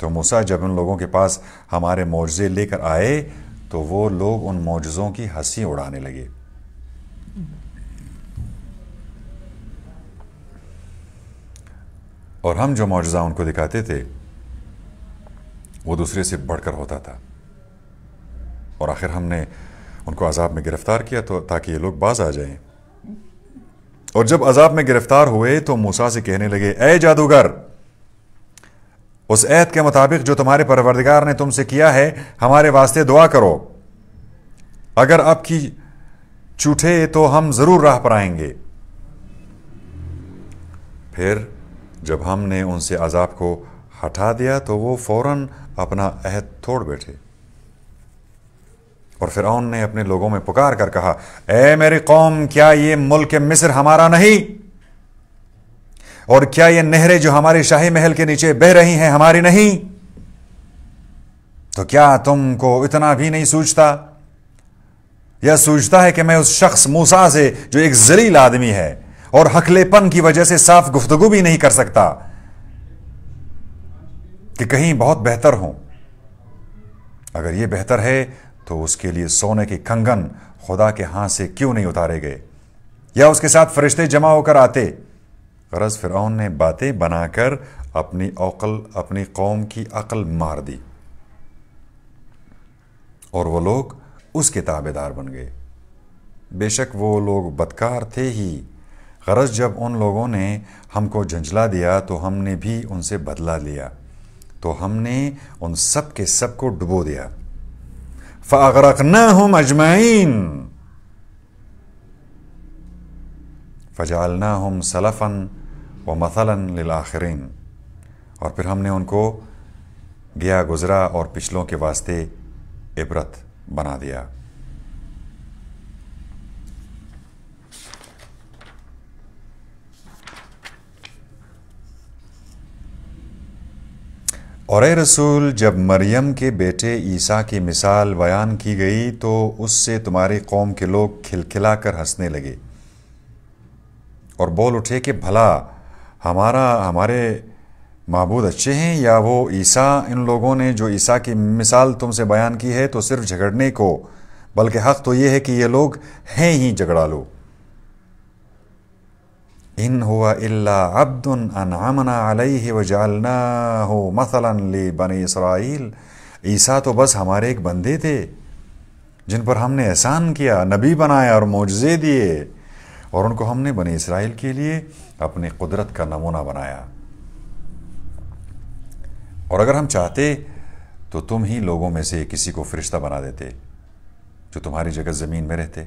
تو موسیٰ جب ان لوگوں کے پاس ہمارے معجزے لے کر آئے تو وہ لوگ ان موجزوں کی ہنسی اڑانے لگے اور ہم جو معجزہ ان کو دکھاتے تھے وہ دوسرے سے بڑھ کر ہوتا تھا اور آخر ہم نے ان کو عذاب میں گرفتار کیا تو تاکہ یہ لوگ باز آ جائیں اور جب عذاب میں گرفتار ہوئے تو موسا سے کہنے لگے اے جادوگر اس عہد کے مطابق جو تمہارے پروردگار نے تم سے کیا ہے ہمارے واسطے دعا کرو اگر آپ کی چوٹے تو ہم ضرور راہ پر آئیں گے پھر جب ہم نے ان سے عذاب کو ہٹا دیا تو وہ فوراً اپنا عہد تھوڑ بیٹھے اور فرعون نے اپنے لوگوں میں پکار کر کہا اے میری قوم کیا یہ ملک مصر ہمارا نہیں اور کیا یہ نہریں جو ہمارے شاہی محل کے نیچے بہ رہی ہیں ہماری نہیں تو کیا تم کو اتنا بھی نہیں سوچتا یا سوچتا ہے کہ میں اس شخص موسا سے جو ایک زلیل آدمی ہے اور حکھلے پن کی وجہ سے صاف گفتگو بھی نہیں کر سکتا کہ کہیں بہت بہتر ہوں اگر یہ بہتر ہے تو اس کے لیے سونے کے کنگن خدا کے ہاں سے کیوں نہیں اتارے گئے یا اس کے ساتھ فرشتے جمع ہو کر آتے غرض فرعون نے باتیں بنا کر اپنی اوقل اپنی قوم کی عقل مار دی اور وہ لوگ اس کے تابے دار بن گئے بے شک وہ لوگ بدکار تھے ہی غرض جب ان لوگوں نے ہم کو جنجلا دیا تو ہم نے بھی ان سے بدلہ لیا تو ہم نے ان سب کے سب کو ڈبو دیا فَأَغْرَقْنَاهُمْ أَجْمَعِينَ فَجَعَلْنَاهُمْ سَلَفًا وَمَثَلًا لِلْآخِرِينَ اور پھر ہم نے ان کو گیا گزرا اور پچھلوں کے واسطے عبرت بنا دیا اور اے رسول جب مریم کے بیٹے عیسیٰ کی مثال بیان کی گئی تو اس سے تمہاری قوم کے لوگ کھلکھلا کر ہنسنے لگے اور بول اٹھے کہ بھلا ہمارا ہمارے معبود اچھے ہیں یا وہ عیسیٰ ان لوگوں نے جو عیسیٰ کی مثال تم سے بیان کی ہے تو صرف جھگڑنے کو بلکہ حق تو یہ ہے کہ یہ لوگ ہیں ہی جھگڑا لوگ ان عبد انعمنا علیہ وجعلناه مثلا لبنی اسرائیل عیسیٰ تو بس ہمارے ایک بندے تھے جن پر ہم نے احسان کیا نبی بنایا اور معجزے دیے اور ان کو ہم نے بنی اسرائیل کے لیے اپنی قدرت کا نمونہ بنایا اور اگر ہم چاہتے تو تم ہی لوگوں میں سے کسی کو فرشتہ بنا دیتے جو تمہاری جگہ زمین میں رہتے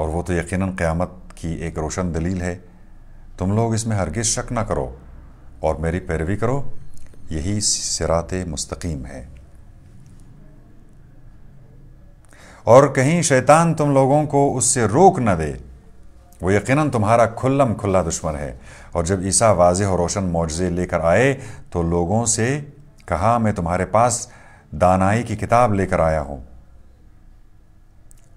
اور وہ تو یقیناً قیامت کی ایک روشن دلیل ہے تم لوگ اس میں ہرگز شک نہ کرو اور میری پیروی کرو یہی سرات مستقیم ہے اور کہیں شیطان تم لوگوں کو اس سے روک نہ دے وہ یقیناً تمہارا کھلم کھلا دشمن ہے اور جب عیسیٰ واضح اور روشن معجزے لے کر آئے تو لوگوں سے کہا میں تمہارے پاس دانائی کی کتاب لے کر آیا ہوں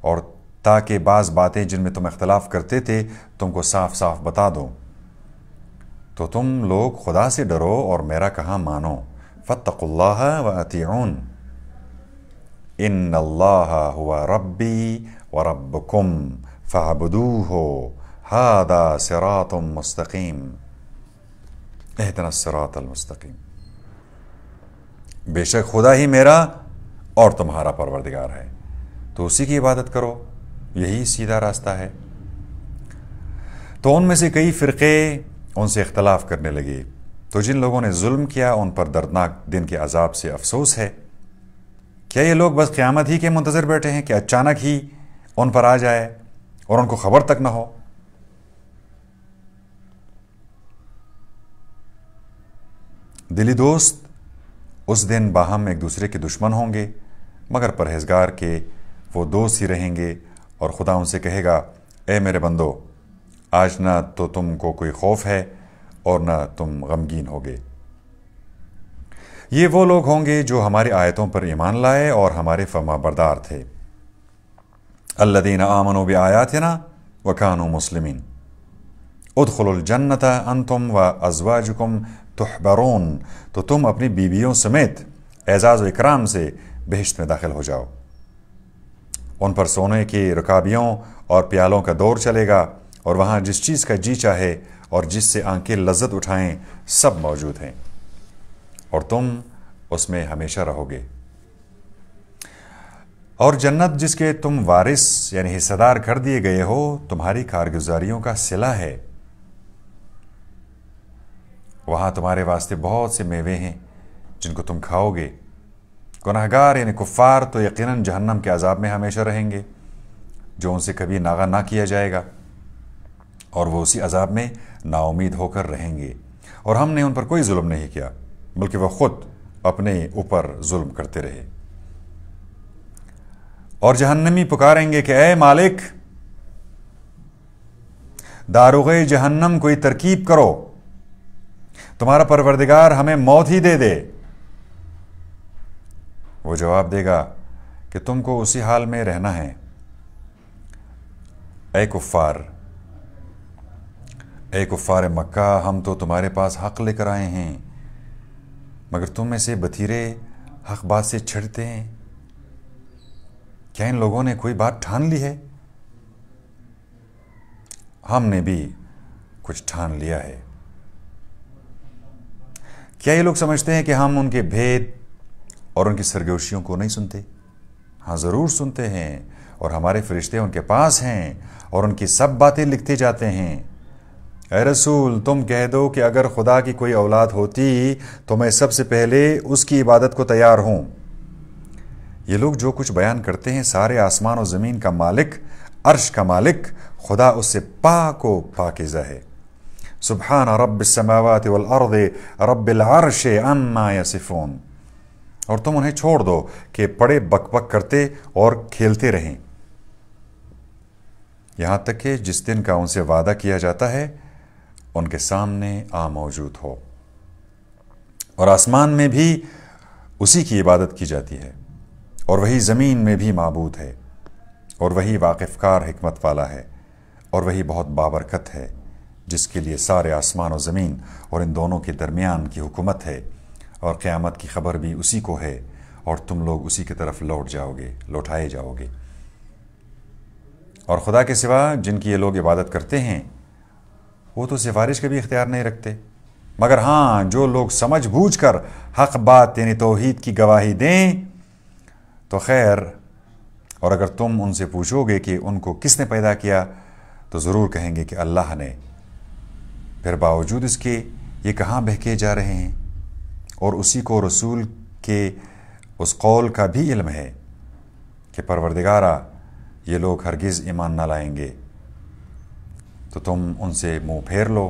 اور تاکہ بعض باتیں جن میں تم اختلاف کرتے تھے تم کو صاف صاف بتا دو تو تم لوگ خدا سے ڈرو اور میرا کہاں مانو فتق اللہ و وتی ان اللہ ہوا ربی و رب کم فہبدو ہو سرات المستقیم بے شک خدا ہی میرا اور تمہارا پروردگار ہے تو اسی کی عبادت کرو یہی سیدھا راستہ ہے تو ان میں سے کئی فرقے ان سے اختلاف کرنے لگے تو جن لوگوں نے ظلم کیا ان پر دردناک دن کے عذاب سے افسوس ہے کیا یہ لوگ بس قیامت ہی کے منتظر بیٹھے ہیں کہ اچانک ہی ان پر آ جائے اور ان کو خبر تک نہ ہو دلی دوست اس دن باہم ایک دوسرے کے دشمن ہوں گے مگر پرہیزگار کے وہ دوست ہی رہیں گے اور خدا ان سے کہے گا اے میرے بندو آج نہ تو تم کو کوئی خوف ہے اور نہ تم غمگین ہوگے یہ وہ لوگ ہوں گے جو ہماری آیتوں پر ایمان لائے اور ہمارے فرما بردار تھے اللہ دین آمن و بھی آیا تھے و مسلمین ادخل ان تم و ازوا تحبرون تو تم اپنی بیویوں سمیت اعزاز و اکرام سے بہشت میں داخل ہو جاؤ ان پر سونے کی رکابیوں اور پیالوں کا دور چلے گا اور وہاں جس چیز کا جی چاہے اور جس سے آنکھیں لذت اٹھائیں سب موجود ہیں اور تم اس میں ہمیشہ رہو گے اور جنت جس کے تم وارث یعنی حصہ دار کر دیے گئے ہو تمہاری کارگزاریوں کا سلا ہے وہاں تمہارے واسطے بہت سے میوے ہیں جن کو تم کھاؤ گے گناہ گار یعنی کفار تو یقیناً جہنم کے عذاب میں ہمیشہ رہیں گے جو ان سے کبھی ناغہ نہ کیا جائے گا اور وہ اسی عذاب میں نا امید ہو کر رہیں گے اور ہم نے ان پر کوئی ظلم نہیں کیا بلکہ وہ خود اپنے اوپر ظلم کرتے رہے اور جہنمی پکاریں گے کہ اے مالک داروغ جہنم کوئی ترکیب کرو تمہارا پروردگار ہمیں موت ہی دے دے وہ جواب دے گا کہ تم کو اسی حال میں رہنا ہے اے کفار اے کفار مکہ ہم تو تمہارے پاس حق لے کر آئے ہیں مگر تم میں سے بتھیرے حق بات سے چھڑتے ہیں کیا ان لوگوں نے کوئی بات ٹھان لی ہے ہم نے بھی کچھ ٹھان لیا ہے کیا یہ لوگ سمجھتے ہیں کہ ہم ان کے بھید اور ان کی سرگوشیوں کو نہیں سنتے ہاں ضرور سنتے ہیں اور ہمارے فرشتے ان کے پاس ہیں اور ان کی سب باتیں لکھتے جاتے ہیں اے رسول تم کہہ دو کہ اگر خدا کی کوئی اولاد ہوتی تو میں سب سے پہلے اس کی عبادت کو تیار ہوں یہ لوگ جو کچھ بیان کرتے ہیں سارے آسمان و زمین کا مالک عرش کا مالک خدا اس سے پاک و پاکیزہ ہے سبحان رب رب السماوات والارض العرش اور تم انہیں چھوڑ دو کہ پڑے بک بک کرتے اور کھیلتے رہیں یہاں تک کہ جس دن کا ان سے وعدہ کیا جاتا ہے ان کے سامنے آ موجود ہو اور آسمان میں بھی اسی کی عبادت کی جاتی ہے اور وہی زمین میں بھی معبود ہے اور وہی واقف کار حکمت والا ہے اور وہی بہت بابرکت ہے جس کے لیے سارے آسمان و زمین اور ان دونوں کے درمیان کی حکومت ہے اور قیامت کی خبر بھی اسی کو ہے اور تم لوگ اسی کی طرف لوٹ جاؤ گے لوٹائے جاؤ گے اور خدا کے سوا جن کی یہ لوگ عبادت کرتے ہیں وہ تو سفارش کا بھی اختیار نہیں رکھتے مگر ہاں جو لوگ سمجھ بوجھ کر حق بات یعنی توحید کی گواہی دیں تو خیر اور اگر تم ان سے پوچھو گے کہ ان کو کس نے پیدا کیا تو ضرور کہیں گے کہ اللہ نے پھر باوجود اس کے یہ کہاں بہکے جا رہے ہیں اور اسی کو رسول کے اس قول کا بھی علم ہے کہ پروردگارہ یہ لوگ ہرگز ایمان نہ لائیں گے تو تم ان سے منہ پھیر لو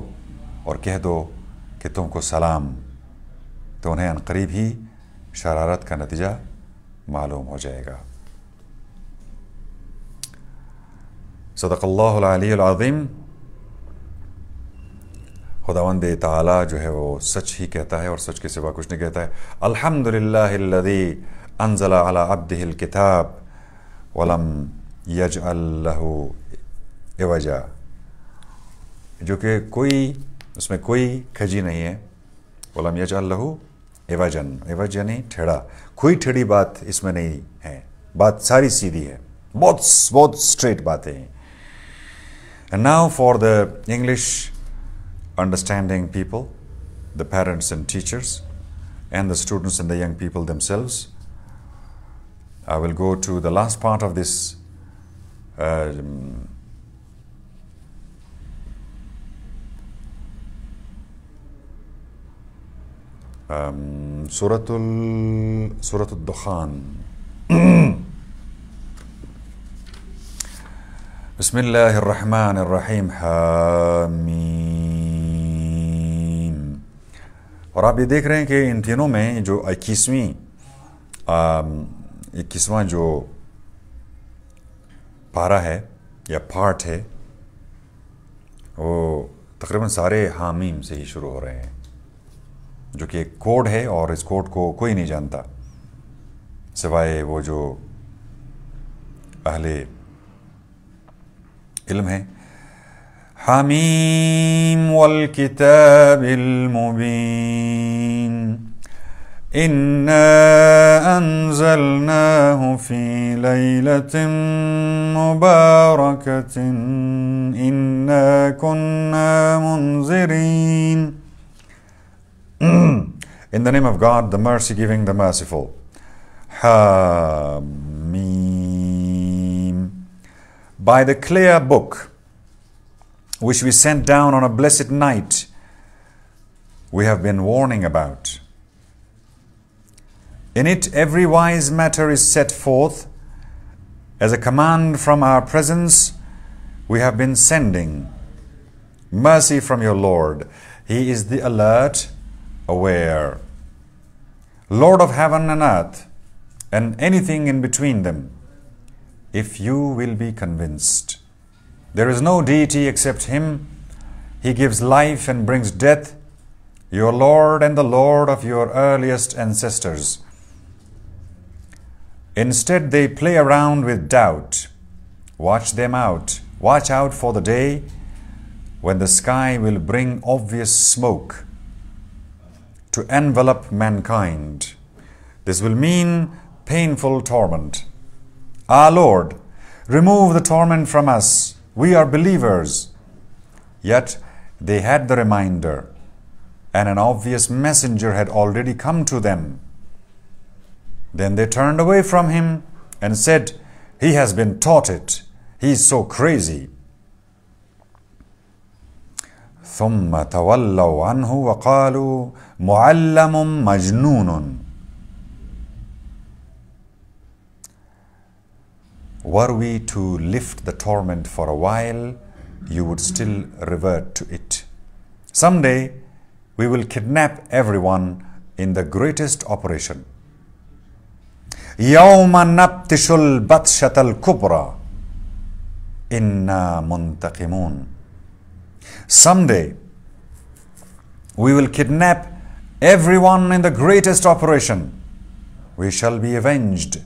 اور کہہ دو کہ تم کو سلام تو انہیں عنقریب ہی شرارت کا نتیجہ معلوم ہو جائے گا صدق اللہ العلی العظیم خداوند تعالی جو ہے وہ سچ ہی کہتا ہے اور سچ کے سوا کچھ نہیں کہتا ہے الحمد للہ عوجا جو کہ کوئی اس میں کوئی کھجی نہیں ہے ولم له یعنی ٹھڑا کوئی ٹھیڑی بات اس میں نہیں ہے بات ساری سیدھی ہے بہت بہت اسٹریٹ باتیں now for the English understanding people, the parents and teachers, and the students and the young people themselves. I will go to the last part of this um, um Suratul Suratul Dukhan. بسم الله الرحمن الرحيم حامين اور آپ یہ دیکھ رہے ہیں کہ ان تینوں میں جو اکیسویں اکیسواں جو پارا ہے یا پارٹ ہے وہ تقریباً سارے حامیم سے ہی شروع ہو رہے ہیں جو کہ ایک کوڈ ہے اور اس کوڈ کو کوئی نہیں جانتا سوائے وہ جو اہل علم ہیں حميم والكتاب المبين إنا أنزلناه في ليلة مباركة إنا كنا منذرين In the name of God, the mercy giving, the merciful. حميم By the clear book which we sent down on a blessed night, we have been warning about. In it, every wise matter is set forth as a command from our presence. We have been sending mercy from your Lord. He is the alert, aware, Lord of heaven and earth, and anything in between them, if you will be convinced. There is no deity except Him. He gives life and brings death, your Lord and the Lord of your earliest ancestors. Instead, they play around with doubt. Watch them out. Watch out for the day when the sky will bring obvious smoke to envelop mankind. This will mean painful torment. Our ah, Lord, remove the torment from us we are believers. Yet they had the reminder, and an obvious messenger had already come to them. Then they turned away from him and said, He has been taught it. He is so crazy. ثم تولوا عنه وقالوا معلم مجنون Were we to lift the torment for a while, you would still revert to it. Someday, we will kidnap everyone in the greatest operation. يوم نبتش البطشة الكبرى إنا منتقمون Someday, we will kidnap everyone in the greatest operation. We shall be avenged.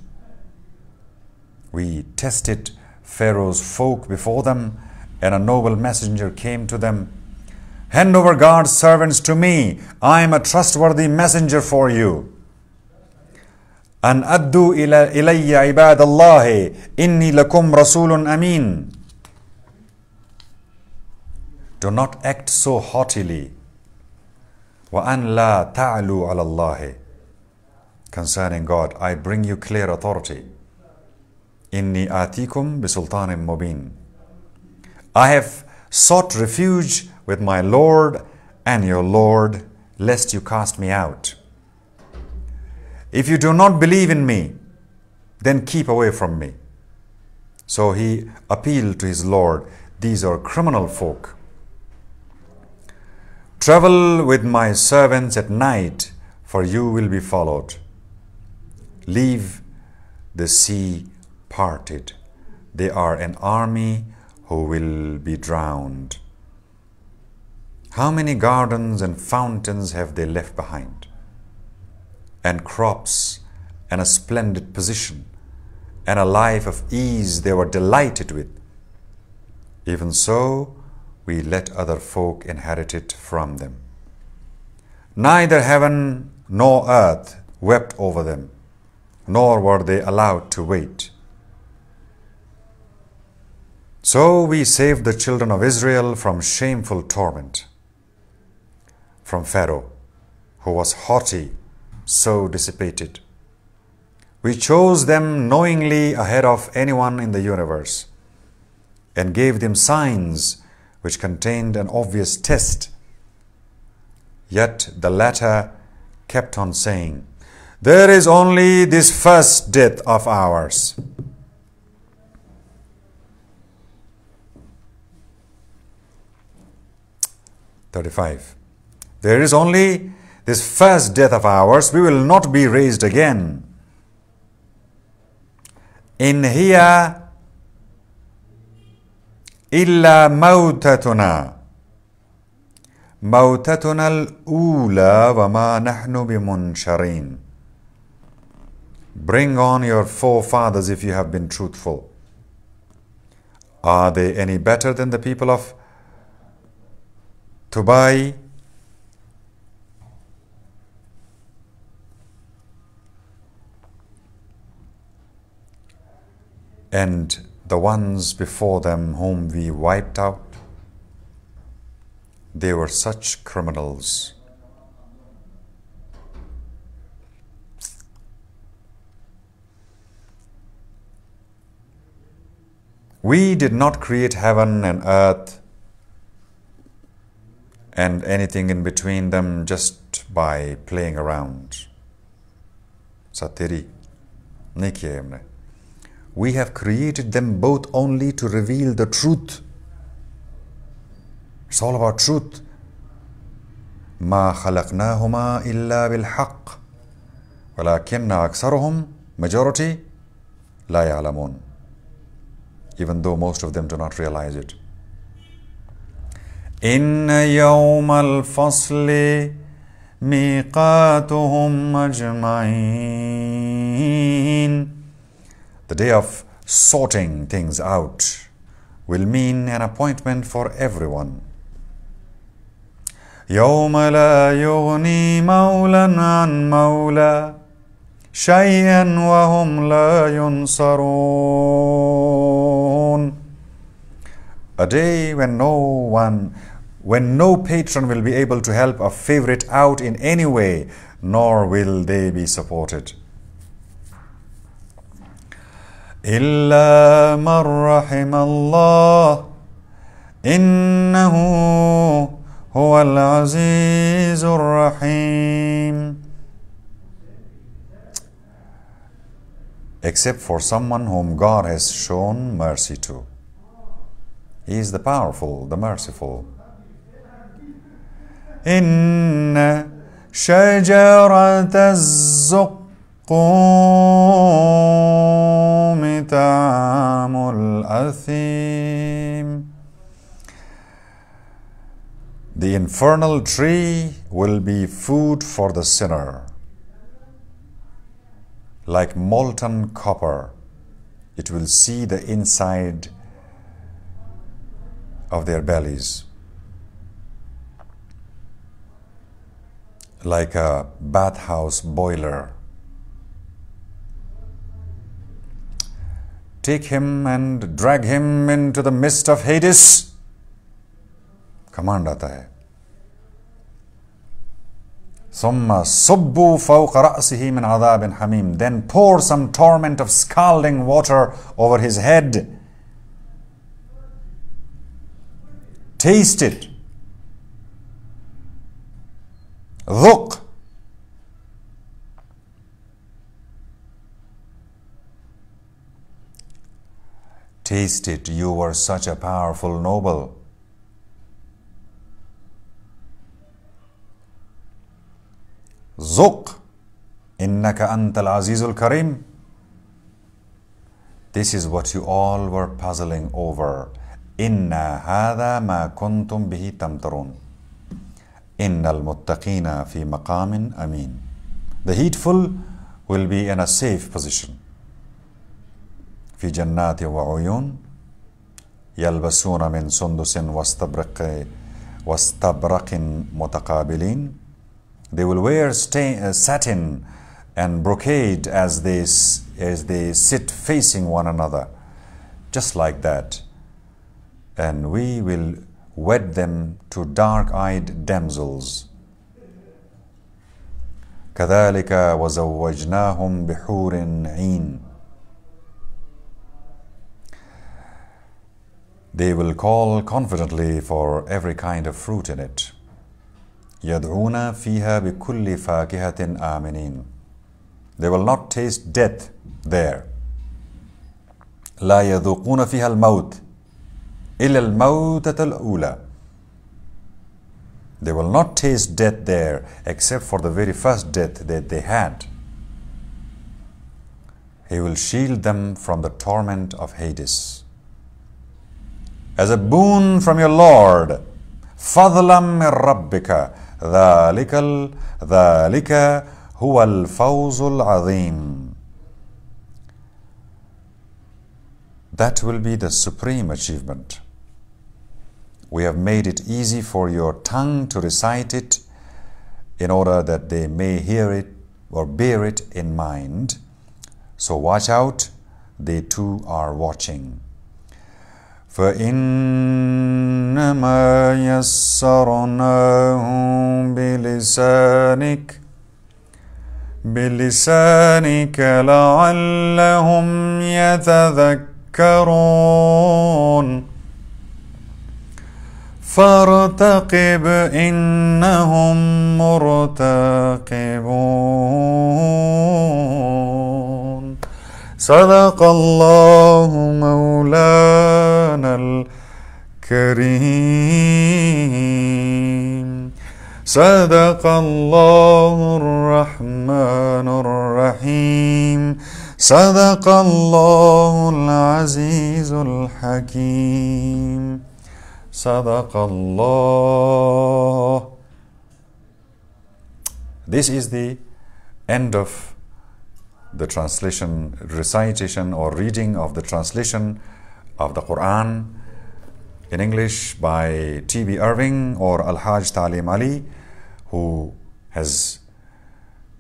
We tested Pharaoh's folk before them, and a noble messenger came to them. Hand over God's servants to me. I am a trustworthy messenger for you. And adu إلى إلي inni lakum rasulun amin. Do not act so haughtily Wa law ta'alu على Concerning God, I bring you clear authority إني آتيكم بسلطان مبين I have sought refuge with my Lord and your Lord lest you cast me out If you do not believe in me then keep away from me So he appealed to his Lord These are criminal folk Travel with my servants at night for you will be followed Leave the sea parted. They are an army who will be drowned. How many gardens and fountains have they left behind? And crops and a splendid position and a life of ease they were delighted with. Even so, we let other folk inherit it from them. Neither heaven nor earth wept over them, nor were they allowed to wait. So we saved the children of Israel from shameful torment, from Pharaoh, who was haughty, so dissipated. We chose them knowingly ahead of anyone in the universe, and gave them signs which contained an obvious test. Yet the latter kept on saying, There is only this first death of ours. 35. There is only this first death of ours, we will not be raised again. In here, illa mautatuna. موتتنا الأولى وما نحن بمنشرين Bring on your forefathers if you have been truthful. Are they any better than the people of to buy and the ones before them whom we wiped out, they were such criminals. We did not create heaven and earth and anything in between them just by playing around. Satiri. We have created them both only to reveal the truth. It's all about truth. ما خلقناهما إلا بالحق ولكن أكثرهم majority لا يعلمون even though most of them do not realize it إن يوم الفصل ميقاتهم أجمعين The day of sorting things out will mean an appointment for everyone. يوم لا يغني مولا عن مولا شيئا وهم لا ينصرون A day when no one when no patron will be able to help a favorite out in any way, nor will they be supported. إلا من رحم الله إنه هو العزيز الرحيم Except for someone whom God has shown mercy to. He is the powerful, the merciful. إن شجرة الزقوم طعام الأثيم The infernal tree will be food for the sinner. Like molten copper, it will see the inside of their bellies. like a bathhouse boiler. Take him and drag him into the midst of Hades. Command Somma subbu ثم صبوا فوق رأسه من then pour some torment of scalding water over his head taste it ذق Taste it, you were such a powerful noble. Zuq, innaka antal azizul karim. This is what you all were puzzling over. Inna hada ma kuntum bihi tamtarun. Innal muttaqina fi maqamin amin. The heedful will be in a safe position. في wa وعيون yalbasuna من سندس واستبرق واستبرق متقابلين. They will wear uh, satin and brocade as they, as they sit facing one another, just like that. And we will wed them to dark-eyed damsels. كذلك وزوجناهم بحور عين They will call confidently for every kind of fruit in it. يدعون فيها بكل فاكهة آمنين They will not taste death there. لا يذوقون فيها الموت إلى الموتة الأولى They will not taste death there except for the very first death that they had. He will shield them from the torment of Hades. As a boon from your Lord, فضلا من ربك ذلك ال... ذلك هو العظيم. That will be the supreme achievement. We have made it easy for your tongue to recite it in order that they may hear it or bear it in mind. So watch out, they too are watching. فإنما يسرناه بلسانك بلسانك لعلهم يتذكرون فارتقب إنهم مرتقبون صدق الله مولانا الكريم صدق الله الرحمن الرحيم صدق الله العزيز الحكيم صدق الله this is the end of the translation recitation or reading of the translation of the Quran in English by T.B. Irving or Al-Hajj Talim Ali who has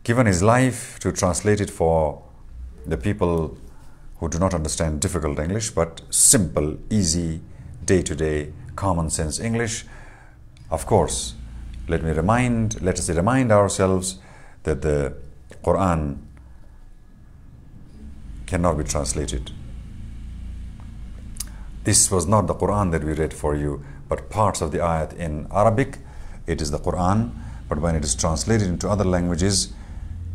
given his life to translate it for the people who do not understand difficult English but simple, easy, day-to-day common sense English. Of course, let me remind, let us remind ourselves that the Quran cannot be translated. This was not the Quran that we read for you, but parts of the ayat in Arabic, it is the Quran, but when it is translated into other languages,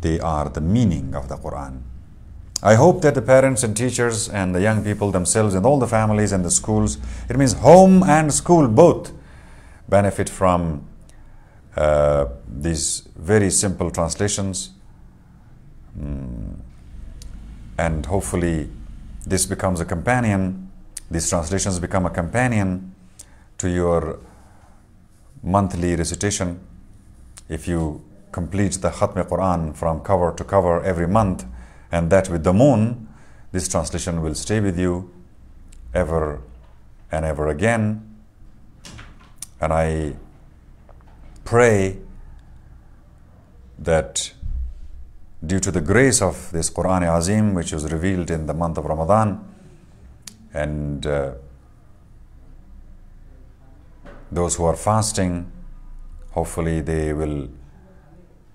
they are the meaning of the Quran. I hope that the parents and teachers and the young people themselves and all the families and the schools, it means home and school both, benefit from uh, these very simple translations. Mm. And hopefully, this becomes a companion, these translations become a companion to your monthly recitation. If you complete the Khatm Quran from cover to cover every month, and that with the moon, this translation will stay with you ever and ever again. And I pray that due to the grace of this Quran Azim, which was revealed in the month of Ramadan, and uh, those who are fasting, hopefully they will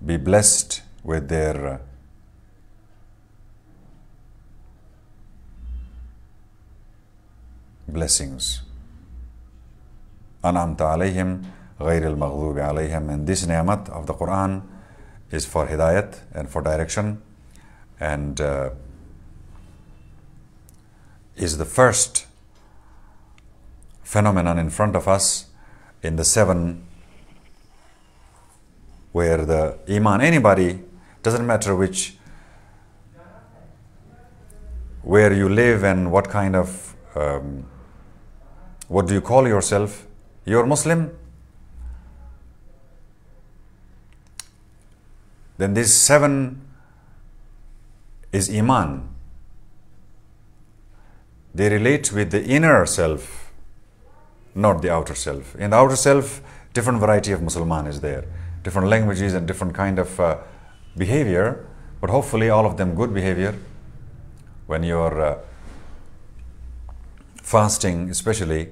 be blessed with their blessings. أنعمت عليهم غير المغضوب عليهم and this ni'mat of the Quran is for hidayat and for direction and uh, is the first phenomenon in front of us in the seven where the iman anybody doesn't matter which where you live and what kind of um, what do you call yourself? You're Muslim? Then this seven is Iman. They relate with the inner self, not the outer self. In the outer self, different variety of Musliman is there, different languages and different kind of uh, behavior, but hopefully all of them good behavior. When you're uh, fasting, especially,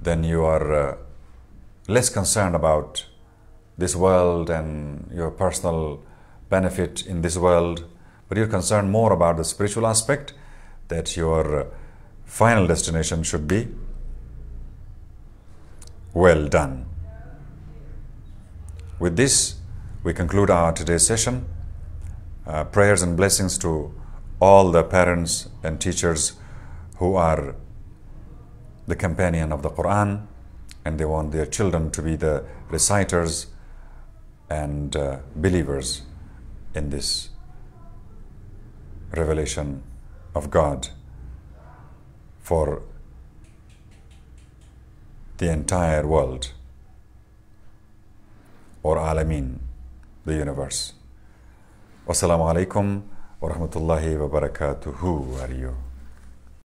then you are uh, less concerned about this world and your personal benefit in this world, but you're concerned more about the spiritual aspect that your uh, final destination should be well done. With this, we conclude our today's session. Uh, prayers and blessings to all the parents and teachers who are the companion of the Quran and they want their children to be the reciters and uh, believers in this revelation of God for the entire world or Alameen, the universe. Wassalamu alaikum wa rahmatullahi wa barakatuhu. Are you?